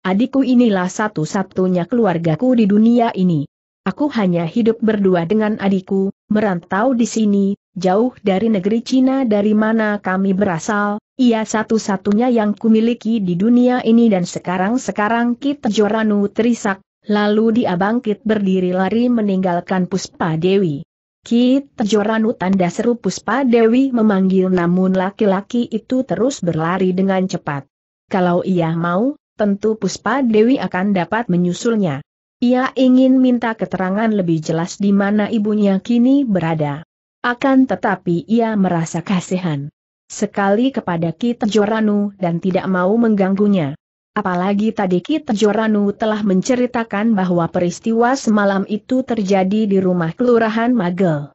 Adikku inilah satu-satunya keluargaku di dunia ini. Aku hanya hidup berdua dengan adikku, merantau di sini, jauh dari negeri Cina dari mana kami berasal, ia satu-satunya yang kumiliki di dunia ini dan sekarang-sekarang kita Joranu terisak, lalu dia bangkit berdiri lari meninggalkan Puspa Dewi. Kit Joranu tanda seru Puspa Dewi memanggil namun laki-laki itu terus berlari dengan cepat. Kalau ia mau, tentu Puspa Dewi akan dapat menyusulnya. Ia ingin minta keterangan lebih jelas di mana ibunya kini berada. Akan tetapi ia merasa kasihan sekali kepada Kita Joranu dan tidak mau mengganggunya. Apalagi tadi Kita Joranu telah menceritakan bahwa peristiwa semalam itu terjadi di rumah Kelurahan Magel.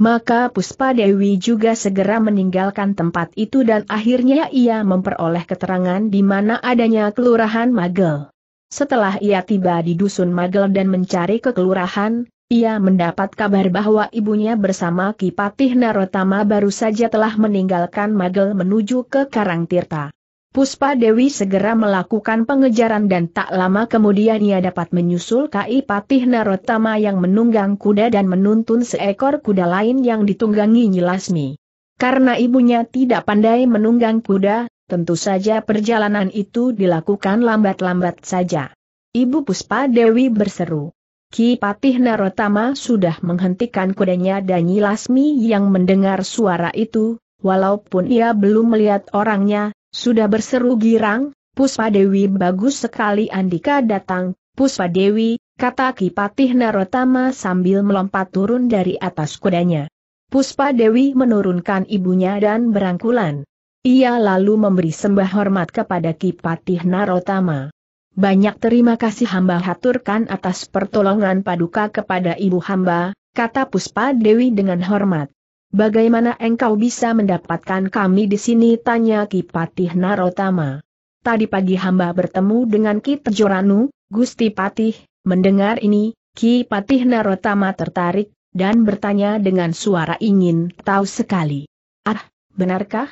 Maka Puspa Dewi juga segera meninggalkan tempat itu dan akhirnya ia memperoleh keterangan di mana adanya Kelurahan Magel. Setelah ia tiba di Dusun Magel dan mencari ke Kelurahan, ia mendapat kabar bahwa ibunya bersama Kipatih Narotama baru saja telah meninggalkan Magel menuju ke Karangtirta. Puspa Dewi segera melakukan pengejaran dan tak lama kemudian ia dapat menyusul Kai Patih Narotama yang menunggang kuda dan menuntun seekor kuda lain yang ditunggangi Nyilasmi. Karena ibunya tidak pandai menunggang kuda, tentu saja perjalanan itu dilakukan lambat-lambat saja. Ibu Puspa Dewi berseru. Ki Patih Narotama sudah menghentikan kudanya dan Nyilasmi yang mendengar suara itu, walaupun ia belum melihat orangnya, sudah berseru girang, Puspa Dewi bagus sekali Andika datang, Puspa Dewi, kata Kipatih Narotama sambil melompat turun dari atas kudanya. Puspa Dewi menurunkan ibunya dan berangkulan. Ia lalu memberi sembah hormat kepada Kipatih Narotama. Banyak terima kasih hamba haturkan atas pertolongan paduka kepada ibu hamba, kata Puspa Dewi dengan hormat. Bagaimana engkau bisa mendapatkan kami di sini? Tanya Kipatih Narotama. Tadi pagi hamba bertemu dengan Ki Tejoranu, Gusti Patih, mendengar ini, Ki Patih Narotama tertarik, dan bertanya dengan suara ingin tahu sekali. Ah, benarkah?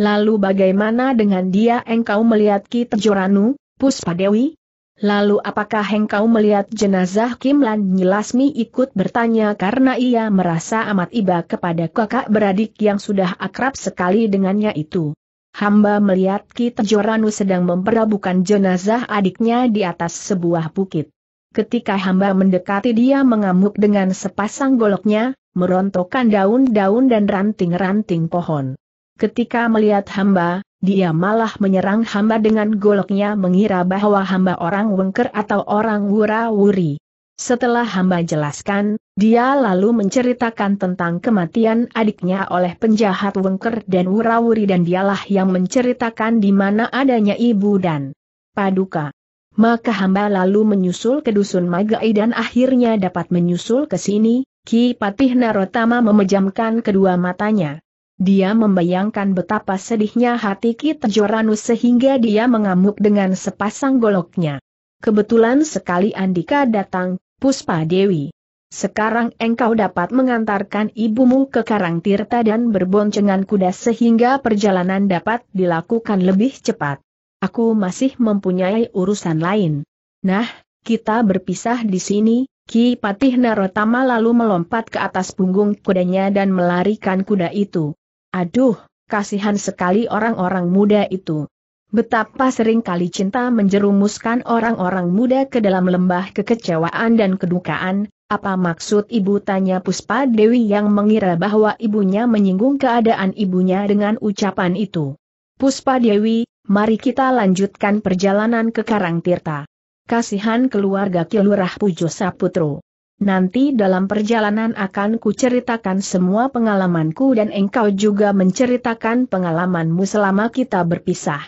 Lalu bagaimana dengan dia engkau melihat Ki Tejoranu, Puspadewi? Lalu apakah engkau melihat jenazah Kim Lan Nyilasmi ikut bertanya karena ia merasa amat iba kepada kakak beradik yang sudah akrab sekali dengannya itu. Hamba melihat Kita Joranu sedang memperabukan jenazah adiknya di atas sebuah bukit. Ketika hamba mendekati dia mengamuk dengan sepasang goloknya, merontokkan daun-daun dan ranting-ranting pohon. Ketika melihat hamba, dia malah menyerang hamba dengan goloknya mengira bahwa hamba orang wengker atau orang wura-wuri. Setelah hamba jelaskan, dia lalu menceritakan tentang kematian adiknya oleh penjahat wengker dan wurawuri dan dialah yang menceritakan di mana adanya ibu dan paduka. Maka hamba lalu menyusul ke dusun Magai dan akhirnya dapat menyusul ke sini, Ki Patih Narotama memejamkan kedua matanya. Dia membayangkan betapa sedihnya hati Joranu sehingga dia mengamuk dengan sepasang goloknya. Kebetulan sekali Andika datang, Puspa Dewi. Sekarang engkau dapat mengantarkan ibumu ke Karang Tirta dan berboncengan kuda sehingga perjalanan dapat dilakukan lebih cepat. Aku masih mempunyai urusan lain. Nah, kita berpisah di sini, Ki Patih Narotama lalu melompat ke atas punggung kudanya dan melarikan kuda itu. Aduh, kasihan sekali orang-orang muda itu. Betapa sering kali cinta menjerumuskan orang-orang muda ke dalam lembah kekecewaan dan kedukaan, apa maksud ibu tanya Puspa Dewi yang mengira bahwa ibunya menyinggung keadaan ibunya dengan ucapan itu. Puspa Dewi, mari kita lanjutkan perjalanan ke Karang Tirta. Kasihan keluarga Kilurah Pujo Saputro. Nanti dalam perjalanan akan kuceritakan semua pengalamanku dan engkau juga menceritakan pengalamanmu selama kita berpisah.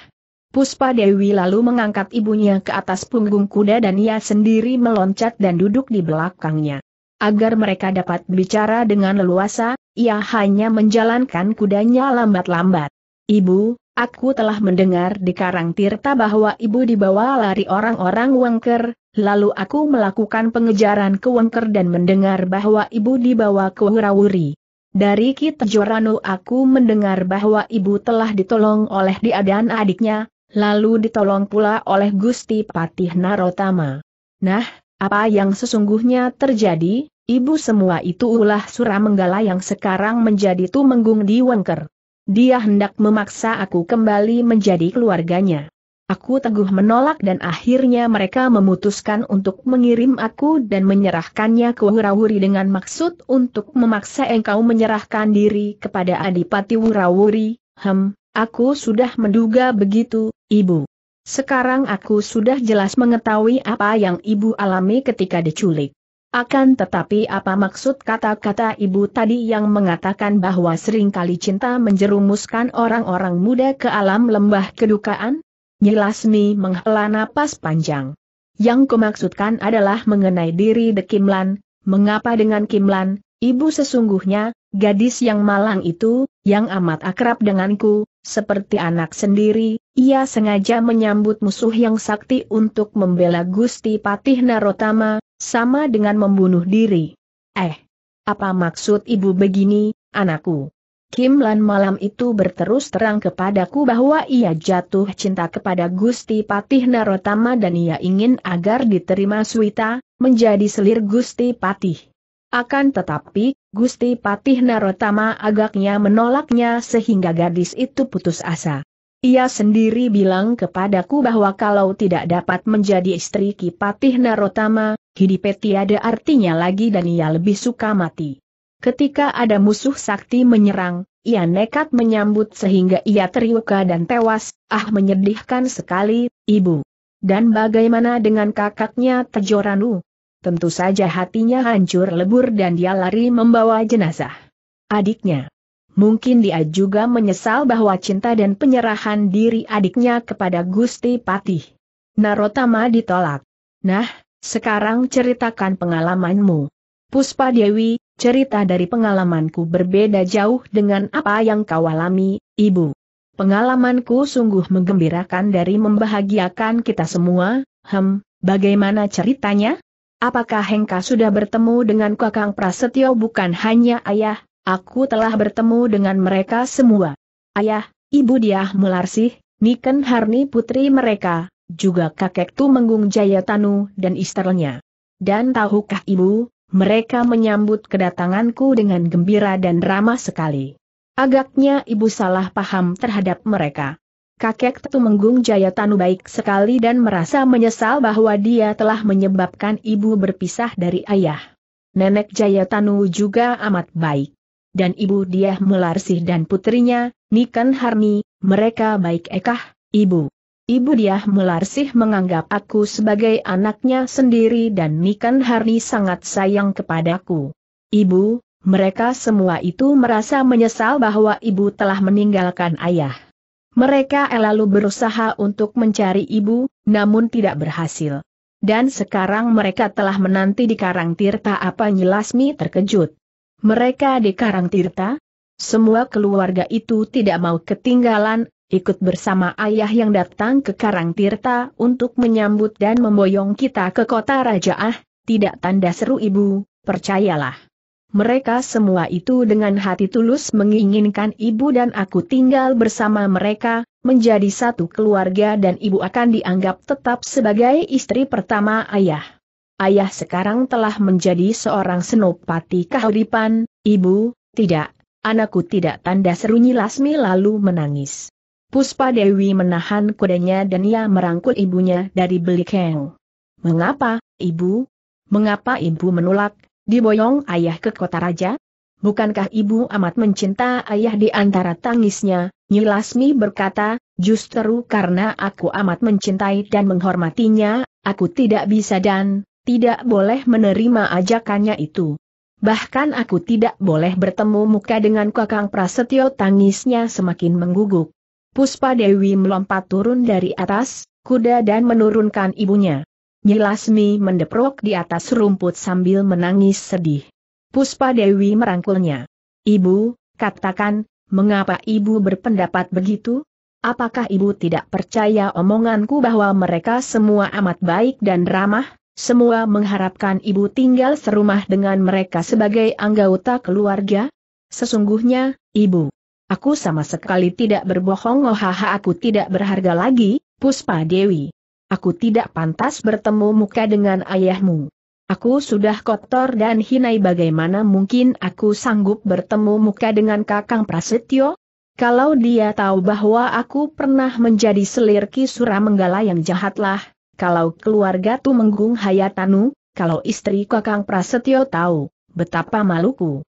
Puspa Dewi lalu mengangkat ibunya ke atas punggung kuda dan ia sendiri meloncat dan duduk di belakangnya. Agar mereka dapat bicara dengan leluasa, ia hanya menjalankan kudanya lambat-lambat. Ibu, aku telah mendengar di Karang Tirta bahwa ibu dibawa lari orang-orang wangker, Lalu aku melakukan pengejaran ke Wengker dan mendengar bahwa ibu dibawa ke Wurawuri. Dari Kitejorano aku mendengar bahwa ibu telah ditolong oleh dia dan adiknya, lalu ditolong pula oleh Gusti Patih Narotama. Nah, apa yang sesungguhnya terjadi? Ibu semua itu ulah Suramenggala yang sekarang menjadi tumenggung di Wengker. Dia hendak memaksa aku kembali menjadi keluarganya. Aku teguh menolak dan akhirnya mereka memutuskan untuk mengirim aku dan menyerahkannya ke Wurawuri dengan maksud untuk memaksa engkau menyerahkan diri kepada Adipati Wurawuri, hem, aku sudah menduga begitu, ibu. Sekarang aku sudah jelas mengetahui apa yang ibu alami ketika diculik. Akan tetapi apa maksud kata-kata ibu tadi yang mengatakan bahwa seringkali cinta menjerumuskan orang-orang muda ke alam lembah kedukaan? Nyilasmi menghela napas panjang. Yang kumaksudkan adalah mengenai diri de Kimlan, mengapa dengan Kimlan, ibu sesungguhnya, gadis yang malang itu, yang amat akrab denganku, seperti anak sendiri, ia sengaja menyambut musuh yang sakti untuk membela Gusti Patih Narotama, sama dengan membunuh diri. Eh, apa maksud ibu begini, anakku? Kim Lan malam itu berterus terang kepadaku bahwa ia jatuh cinta kepada Gusti Patih Narotama dan ia ingin agar diterima Suita, menjadi selir Gusti Patih. Akan tetapi, Gusti Patih Narotama agaknya menolaknya sehingga gadis itu putus asa. Ia sendiri bilang kepadaku bahwa kalau tidak dapat menjadi istri Ki Patih Narotama, hidupnya tiada artinya lagi dan ia lebih suka mati. Ketika ada musuh sakti menyerang, ia nekat menyambut sehingga ia terluka dan tewas, ah menyedihkan sekali, ibu. Dan bagaimana dengan kakaknya Tejoranu? Tentu saja hatinya hancur lebur dan dia lari membawa jenazah. Adiknya. Mungkin dia juga menyesal bahwa cinta dan penyerahan diri adiknya kepada Gusti Patih. Narotama ditolak. Nah, sekarang ceritakan pengalamanmu. Puspa Dewi, cerita dari pengalamanku berbeda jauh dengan apa yang kau alami, Ibu. Pengalamanku sungguh menggembirakan dari membahagiakan kita semua, hem, bagaimana ceritanya? Apakah Hengka sudah bertemu dengan Kakang Prasetyo bukan hanya ayah, aku telah bertemu dengan mereka semua. Ayah, Ibu Diah Mularsih, Niken Harni putri mereka, juga kakek Tumenggung Jayatanu dan istrinya. Dan tahukah Ibu, mereka menyambut kedatanganku dengan gembira dan ramah sekali. Agaknya ibu salah paham terhadap mereka. Kakek Jaya Tanu baik sekali dan merasa menyesal bahwa dia telah menyebabkan ibu berpisah dari ayah. Nenek Jaya Tanu juga amat baik. Dan ibu dia Melarsih dan putrinya, Niken Harni, mereka baik ekah, ibu. Ibu Diah Mularsih menganggap aku sebagai anaknya sendiri dan Nikan Harni sangat sayang kepadaku. Ibu, mereka semua itu merasa menyesal bahwa ibu telah meninggalkan ayah. Mereka lalu berusaha untuk mencari ibu, namun tidak berhasil. Dan sekarang mereka telah menanti di Karang Tirta apa Nyilasmi terkejut. Mereka di Karang Tirta? Semua keluarga itu tidak mau ketinggalan ikut bersama ayah yang datang ke Karang Tirta untuk menyambut dan memboyong kita ke kota Raja Ah, tidak tanda seru ibu, percayalah. Mereka semua itu dengan hati tulus menginginkan ibu dan aku tinggal bersama mereka, menjadi satu keluarga dan ibu akan dianggap tetap sebagai istri pertama ayah. Ayah sekarang telah menjadi seorang senopati kehidupan, ibu, tidak, anakku tidak tanda seru Lasmi lalu menangis. Puspa Dewi menahan kudanya dan ia merangkul ibunya dari Belikeng. Mengapa, ibu? Mengapa ibu menolak, diboyong ayah ke kota raja? Bukankah ibu amat mencinta ayah di antara tangisnya, Nyilasmi berkata, justru karena aku amat mencintai dan menghormatinya, aku tidak bisa dan, tidak boleh menerima ajakannya itu. Bahkan aku tidak boleh bertemu muka dengan kakang Prasetyo tangisnya semakin mengguguk. Puspa Dewi melompat turun dari atas, kuda dan menurunkan ibunya. Nyilasmi mendeprok di atas rumput sambil menangis sedih. Puspa Dewi merangkulnya. Ibu, katakan, mengapa ibu berpendapat begitu? Apakah ibu tidak percaya omonganku bahwa mereka semua amat baik dan ramah? Semua mengharapkan ibu tinggal serumah dengan mereka sebagai anggota keluarga? Sesungguhnya, ibu Aku sama sekali tidak berbohong oh aku tidak berharga lagi, Puspa Dewi. Aku tidak pantas bertemu muka dengan ayahmu. Aku sudah kotor dan hinai bagaimana mungkin aku sanggup bertemu muka dengan Kakang Prasetyo? Kalau dia tahu bahwa aku pernah menjadi selir Ki Suramenggala yang jahatlah, kalau keluarga tu menggung Hayatanu, kalau istri Kakang Prasetyo tahu, betapa maluku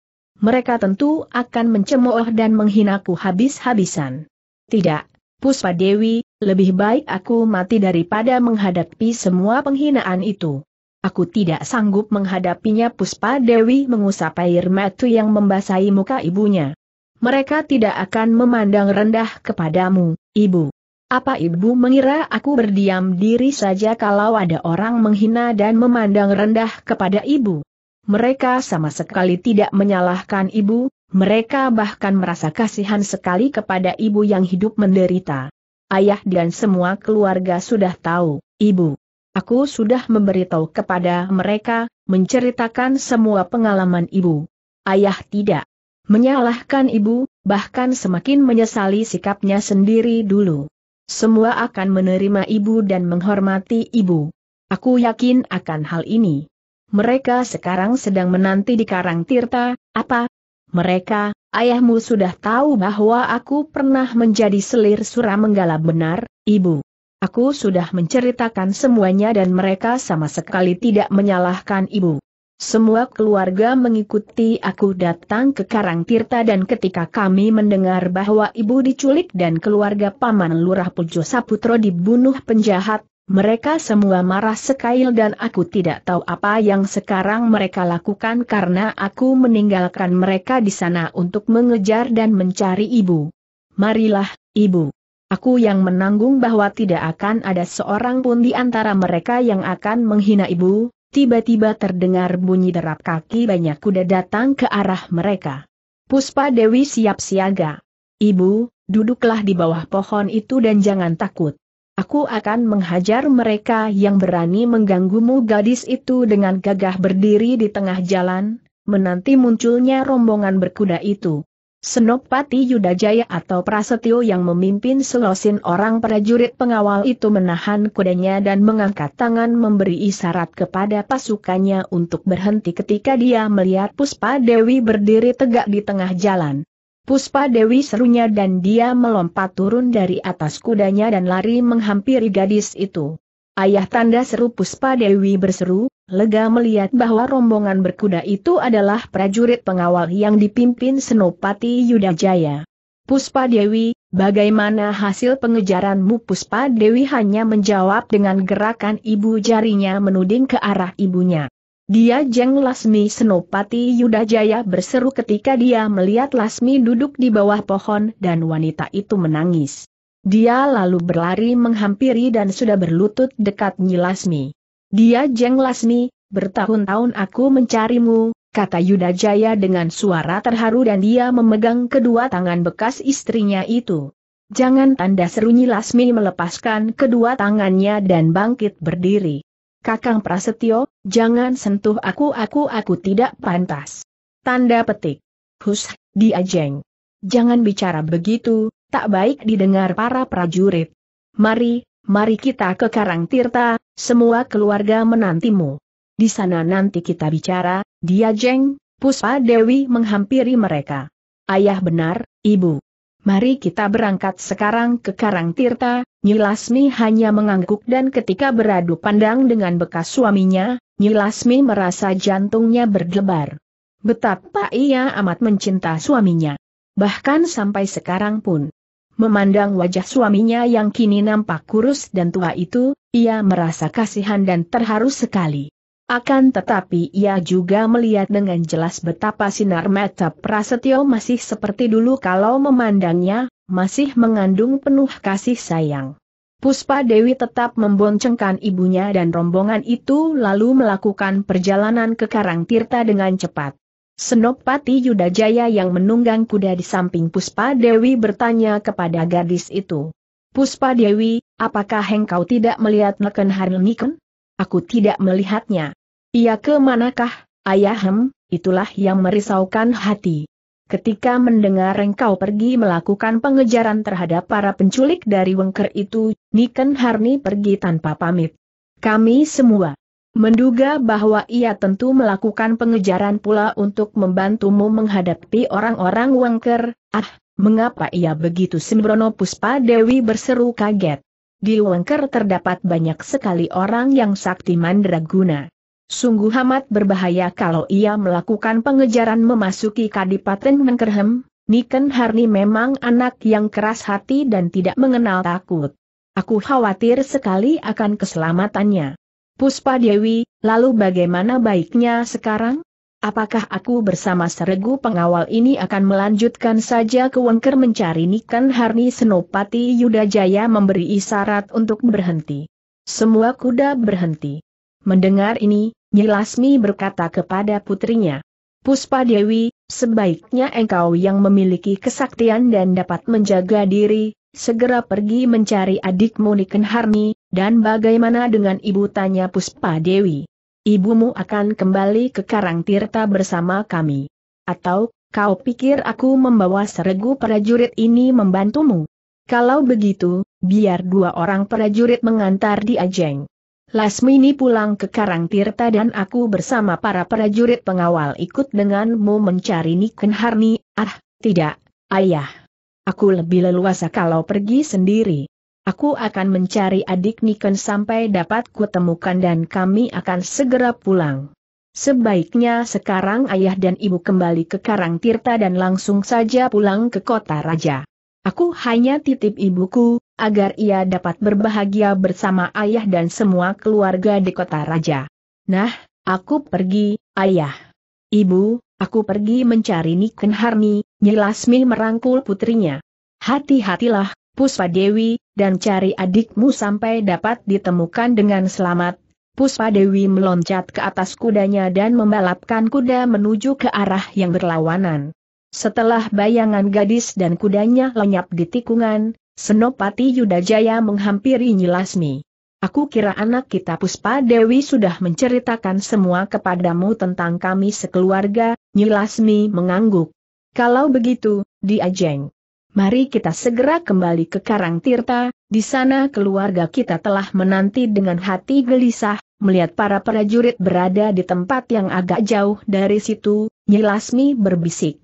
mereka tentu akan mencemooh dan menghinaku habis-habisan. Tidak, Puspa Dewi, lebih baik aku mati daripada menghadapi semua penghinaan itu. Aku tidak sanggup menghadapinya Puspa Dewi mengusap air mata yang membasahi muka ibunya. Mereka tidak akan memandang rendah kepadamu, ibu. Apa ibu mengira aku berdiam diri saja kalau ada orang menghina dan memandang rendah kepada ibu? mereka sama sekali tidak menyalahkan ibu, mereka bahkan merasa kasihan sekali kepada ibu yang hidup menderita. Ayah dan semua keluarga sudah tahu, ibu. Aku sudah memberitahu kepada mereka, menceritakan semua pengalaman ibu. Ayah tidak menyalahkan ibu, bahkan semakin menyesali sikapnya sendiri dulu. Semua akan menerima ibu dan menghormati ibu. Aku yakin akan hal ini. Mereka sekarang sedang menanti di Karang Tirta, apa? Mereka, ayahmu sudah tahu bahwa aku pernah menjadi selir suramenggala benar, ibu. Aku sudah menceritakan semuanya dan mereka sama sekali tidak menyalahkan ibu. Semua keluarga mengikuti aku datang ke Karang Tirta dan ketika kami mendengar bahwa ibu diculik dan keluarga Paman Lurah Pujo Saputro dibunuh penjahat, mereka semua marah sekail dan aku tidak tahu apa yang sekarang mereka lakukan karena aku meninggalkan mereka di sana untuk mengejar dan mencari ibu. Marilah, ibu. Aku yang menanggung bahwa tidak akan ada seorang pun di antara mereka yang akan menghina ibu, tiba-tiba terdengar bunyi derap kaki banyak kuda datang ke arah mereka. Puspa Dewi siap siaga. Ibu, duduklah di bawah pohon itu dan jangan takut. Aku akan menghajar mereka yang berani mengganggumu gadis itu dengan gagah berdiri di tengah jalan, menanti munculnya rombongan berkuda itu. Senopati Yudajaya atau Prasetyo yang memimpin selosin orang prajurit pengawal itu menahan kudanya dan mengangkat tangan memberi isyarat kepada pasukannya untuk berhenti ketika dia melihat Puspa Dewi berdiri tegak di tengah jalan. Puspa Dewi serunya dan dia melompat turun dari atas kudanya dan lari menghampiri gadis itu. Ayah tanda seru Puspa Dewi berseru, lega melihat bahwa rombongan berkuda itu adalah prajurit pengawal yang dipimpin Senopati Yudajaya. Puspa Dewi, bagaimana hasil pengejaranmu Puspa Dewi hanya menjawab dengan gerakan ibu jarinya menuding ke arah ibunya. Dia Jeng Lasmi Senopati Yudajaya berseru ketika dia melihat Lasmi duduk di bawah pohon dan wanita itu menangis. Dia lalu berlari menghampiri dan sudah berlutut dekat Nyi Lasmi. Dia Jeng Lasmi, bertahun-tahun aku mencarimu, kata Yudajaya dengan suara terharu dan dia memegang kedua tangan bekas istrinya itu. Jangan tanda seru Nyi Lasmi melepaskan kedua tangannya dan bangkit berdiri. Kakang Prasetyo, jangan sentuh aku aku aku tidak pantas. Tanda petik. Hus, diajeng. Jangan bicara begitu, tak baik didengar para prajurit. Mari, mari kita ke Karang Tirta, semua keluarga menantimu. Di sana nanti kita bicara, Diajeng, Puspa Dewi menghampiri mereka. Ayah benar, ibu. Mari kita berangkat sekarang ke Karang Tirta, Nyilasmi hanya mengangguk dan ketika beradu pandang dengan bekas suaminya, Nyilasmi merasa jantungnya berdebar. Betapa ia amat mencinta suaminya. Bahkan sampai sekarang pun. Memandang wajah suaminya yang kini nampak kurus dan tua itu, ia merasa kasihan dan terharu sekali. Akan tetapi ia juga melihat dengan jelas betapa sinar mata Prasetyo masih seperti dulu kalau memandangnya, masih mengandung penuh kasih sayang. Puspa Dewi tetap memboncengkan ibunya dan rombongan itu lalu melakukan perjalanan ke Karang Tirta dengan cepat. Senopati Yudajaya yang menunggang kuda di samping Puspa Dewi bertanya kepada gadis itu. Puspa Dewi, apakah engkau tidak melihat Neken Harniken? Aku tidak melihatnya. Ia ke manakah, ayahem, itulah yang merisaukan hati. Ketika mendengar engkau pergi melakukan pengejaran terhadap para penculik dari Wengker itu, Niken Harni pergi tanpa pamit. Kami semua menduga bahwa ia tentu melakukan pengejaran pula untuk membantumu menghadapi orang-orang Wengker. Ah, mengapa ia begitu sembrono Puspa Dewi berseru kaget. Di Wengker terdapat banyak sekali orang yang sakti mandraguna. Sungguh amat berbahaya kalau ia melakukan pengejaran memasuki Kadipaten Menkerhem, Niken Harni memang anak yang keras hati dan tidak mengenal takut. Aku khawatir sekali akan keselamatannya. Puspa Dewi, lalu bagaimana baiknya sekarang? Apakah aku bersama seregu pengawal ini akan melanjutkan saja ke Wengker mencari Nikan Harni Senopati Yudajaya memberi isyarat untuk berhenti. Semua kuda berhenti. Mendengar ini, Nyilasmi berkata kepada putrinya. Puspa Dewi, sebaiknya engkau yang memiliki kesaktian dan dapat menjaga diri, segera pergi mencari adikmu Nikan Harni, dan bagaimana dengan ibu tanya Puspa Dewi ibumu akan kembali ke Karang Tirta bersama kami. Atau, kau pikir aku membawa seregu prajurit ini membantumu? Kalau begitu, biar dua orang prajurit mengantar di Ajeng. Lasmini pulang ke Karang Tirta dan aku bersama para prajurit pengawal ikut denganmu mencari Niken Harni, ah, tidak, ayah. Aku lebih leluasa kalau pergi sendiri. Aku akan mencari adik Niken sampai dapat kutemukan dan kami akan segera pulang. Sebaiknya sekarang ayah dan ibu kembali ke Karang Tirta dan langsung saja pulang ke kota raja. Aku hanya titip ibuku, agar ia dapat berbahagia bersama ayah dan semua keluarga di kota raja. Nah, aku pergi, ayah. Ibu, aku pergi mencari Niken Harni, Nyilasmi merangkul putrinya. Hati-hatilah Puspa Dewi, dan cari adikmu sampai dapat ditemukan dengan selamat. Puspa Dewi meloncat ke atas kudanya dan membalapkan kuda menuju ke arah yang berlawanan. Setelah bayangan gadis dan kudanya lenyap di tikungan, Senopati Yudajaya menghampiri Nyilasmi. Aku kira anak kita Puspa Dewi sudah menceritakan semua kepadamu tentang kami sekeluarga, Nyilasmi mengangguk. Kalau begitu, diajeng. Mari kita segera kembali ke Karang Tirta, di sana keluarga kita telah menanti dengan hati gelisah, melihat para prajurit berada di tempat yang agak jauh dari situ, Nyilasmi berbisik.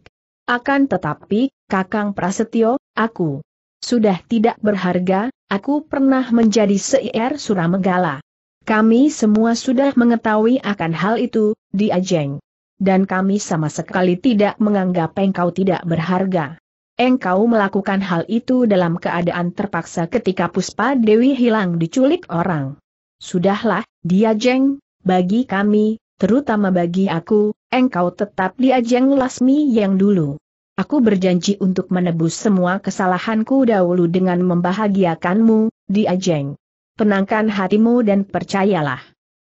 Akan tetapi, Kakang Prasetyo, aku sudah tidak berharga, aku pernah menjadi seir Suramegala. Kami semua sudah mengetahui akan hal itu, di Ajeng. Dan kami sama sekali tidak menganggap engkau tidak berharga. Engkau melakukan hal itu dalam keadaan terpaksa ketika Puspa Dewi hilang diculik orang. Sudahlah, dia jeng, bagi kami, terutama bagi aku, engkau tetap dia jeng Lasmi yang dulu. Aku berjanji untuk menebus semua kesalahanku dahulu dengan membahagiakanmu, dia jeng. Tenangkan hatimu dan percayalah.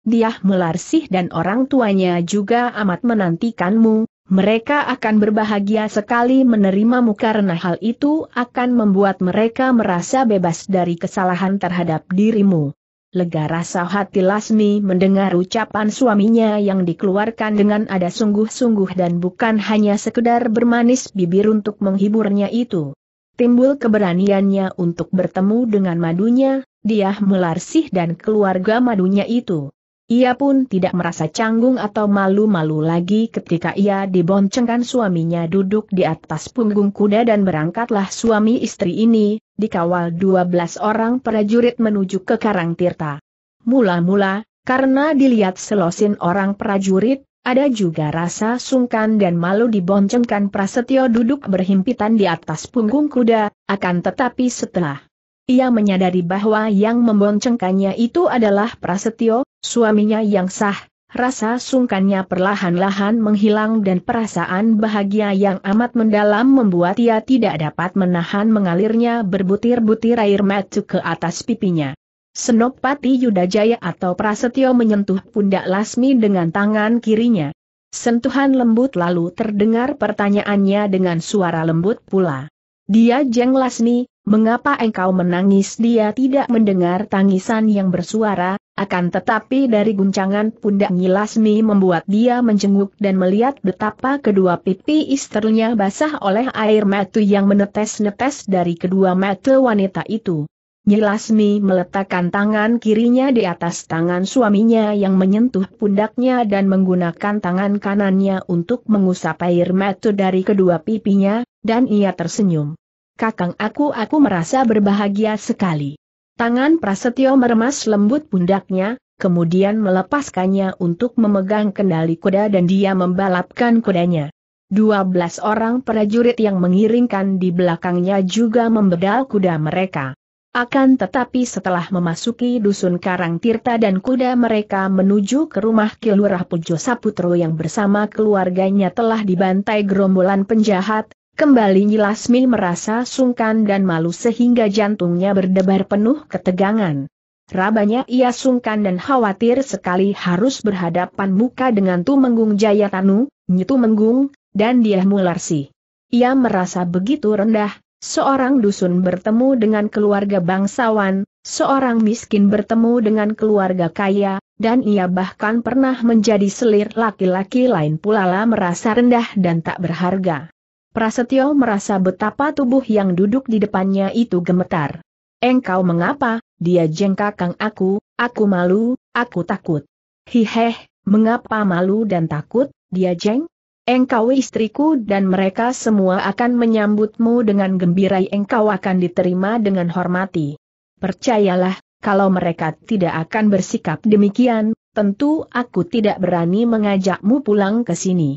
Dia melarsih dan orang tuanya juga amat menantikanmu, mereka akan berbahagia sekali menerimamu karena hal itu akan membuat mereka merasa bebas dari kesalahan terhadap dirimu. Lega rasa hati Lasmi mendengar ucapan suaminya yang dikeluarkan dengan ada sungguh-sungguh dan bukan hanya sekedar bermanis bibir untuk menghiburnya itu. Timbul keberaniannya untuk bertemu dengan madunya, dia melarsih dan keluarga madunya itu. Ia pun tidak merasa canggung atau malu-malu lagi ketika ia diboncengkan suaminya duduk di atas punggung kuda dan berangkatlah suami istri ini, dikawal 12 orang prajurit menuju ke Karang Tirta. Mula-mula, karena dilihat selosin orang prajurit, ada juga rasa sungkan dan malu diboncengkan Prasetyo duduk berhimpitan di atas punggung kuda, akan tetapi setelah ia menyadari bahwa yang memboncengkannya itu adalah Prasetyo, Suaminya yang sah, rasa sungkannya perlahan-lahan menghilang dan perasaan bahagia yang amat mendalam membuat ia tidak dapat menahan mengalirnya berbutir-butir air mata ke atas pipinya. Senopati Yudajaya atau Prasetyo menyentuh pundak Lasmi dengan tangan kirinya. Sentuhan lembut lalu terdengar pertanyaannya dengan suara lembut pula. Dia jeng Lasmi, Mengapa engkau menangis dia tidak mendengar tangisan yang bersuara, akan tetapi dari guncangan pundak Nyilasmi membuat dia menjenguk dan melihat betapa kedua pipi istrinya basah oleh air mata yang menetes-netes dari kedua mata wanita itu. Nyilasmi meletakkan tangan kirinya di atas tangan suaminya yang menyentuh pundaknya dan menggunakan tangan kanannya untuk mengusap air mata dari kedua pipinya, dan ia tersenyum. Kakang aku aku merasa berbahagia sekali. Tangan Prasetyo meremas lembut pundaknya, kemudian melepaskannya untuk memegang kendali kuda dan dia membalapkan kudanya. Dua belas orang prajurit yang mengiringkan di belakangnya juga membedal kuda mereka. Akan tetapi setelah memasuki dusun Karang Tirta dan kuda mereka menuju ke rumah Kilurah Pujo Saputro yang bersama keluarganya telah dibantai gerombolan penjahat, Kembali Lasmi merasa sungkan dan malu sehingga jantungnya berdebar penuh ketegangan. Rabanya ia sungkan dan khawatir sekali harus berhadapan muka dengan Tumenggung Jayatanu, Nyitu Menggung, dan dia Mularsi. Ia merasa begitu rendah, seorang dusun bertemu dengan keluarga bangsawan, seorang miskin bertemu dengan keluarga kaya, dan ia bahkan pernah menjadi selir laki-laki lain pula merasa rendah dan tak berharga. Prasetyo merasa betapa tubuh yang duduk di depannya itu gemetar. Engkau mengapa, dia jengkakang aku, aku malu, aku takut. Hiheh, mengapa malu dan takut, dia jeng? Engkau istriku dan mereka semua akan menyambutmu dengan gembira engkau akan diterima dengan hormati. Percayalah, kalau mereka tidak akan bersikap demikian, tentu aku tidak berani mengajakmu pulang ke sini.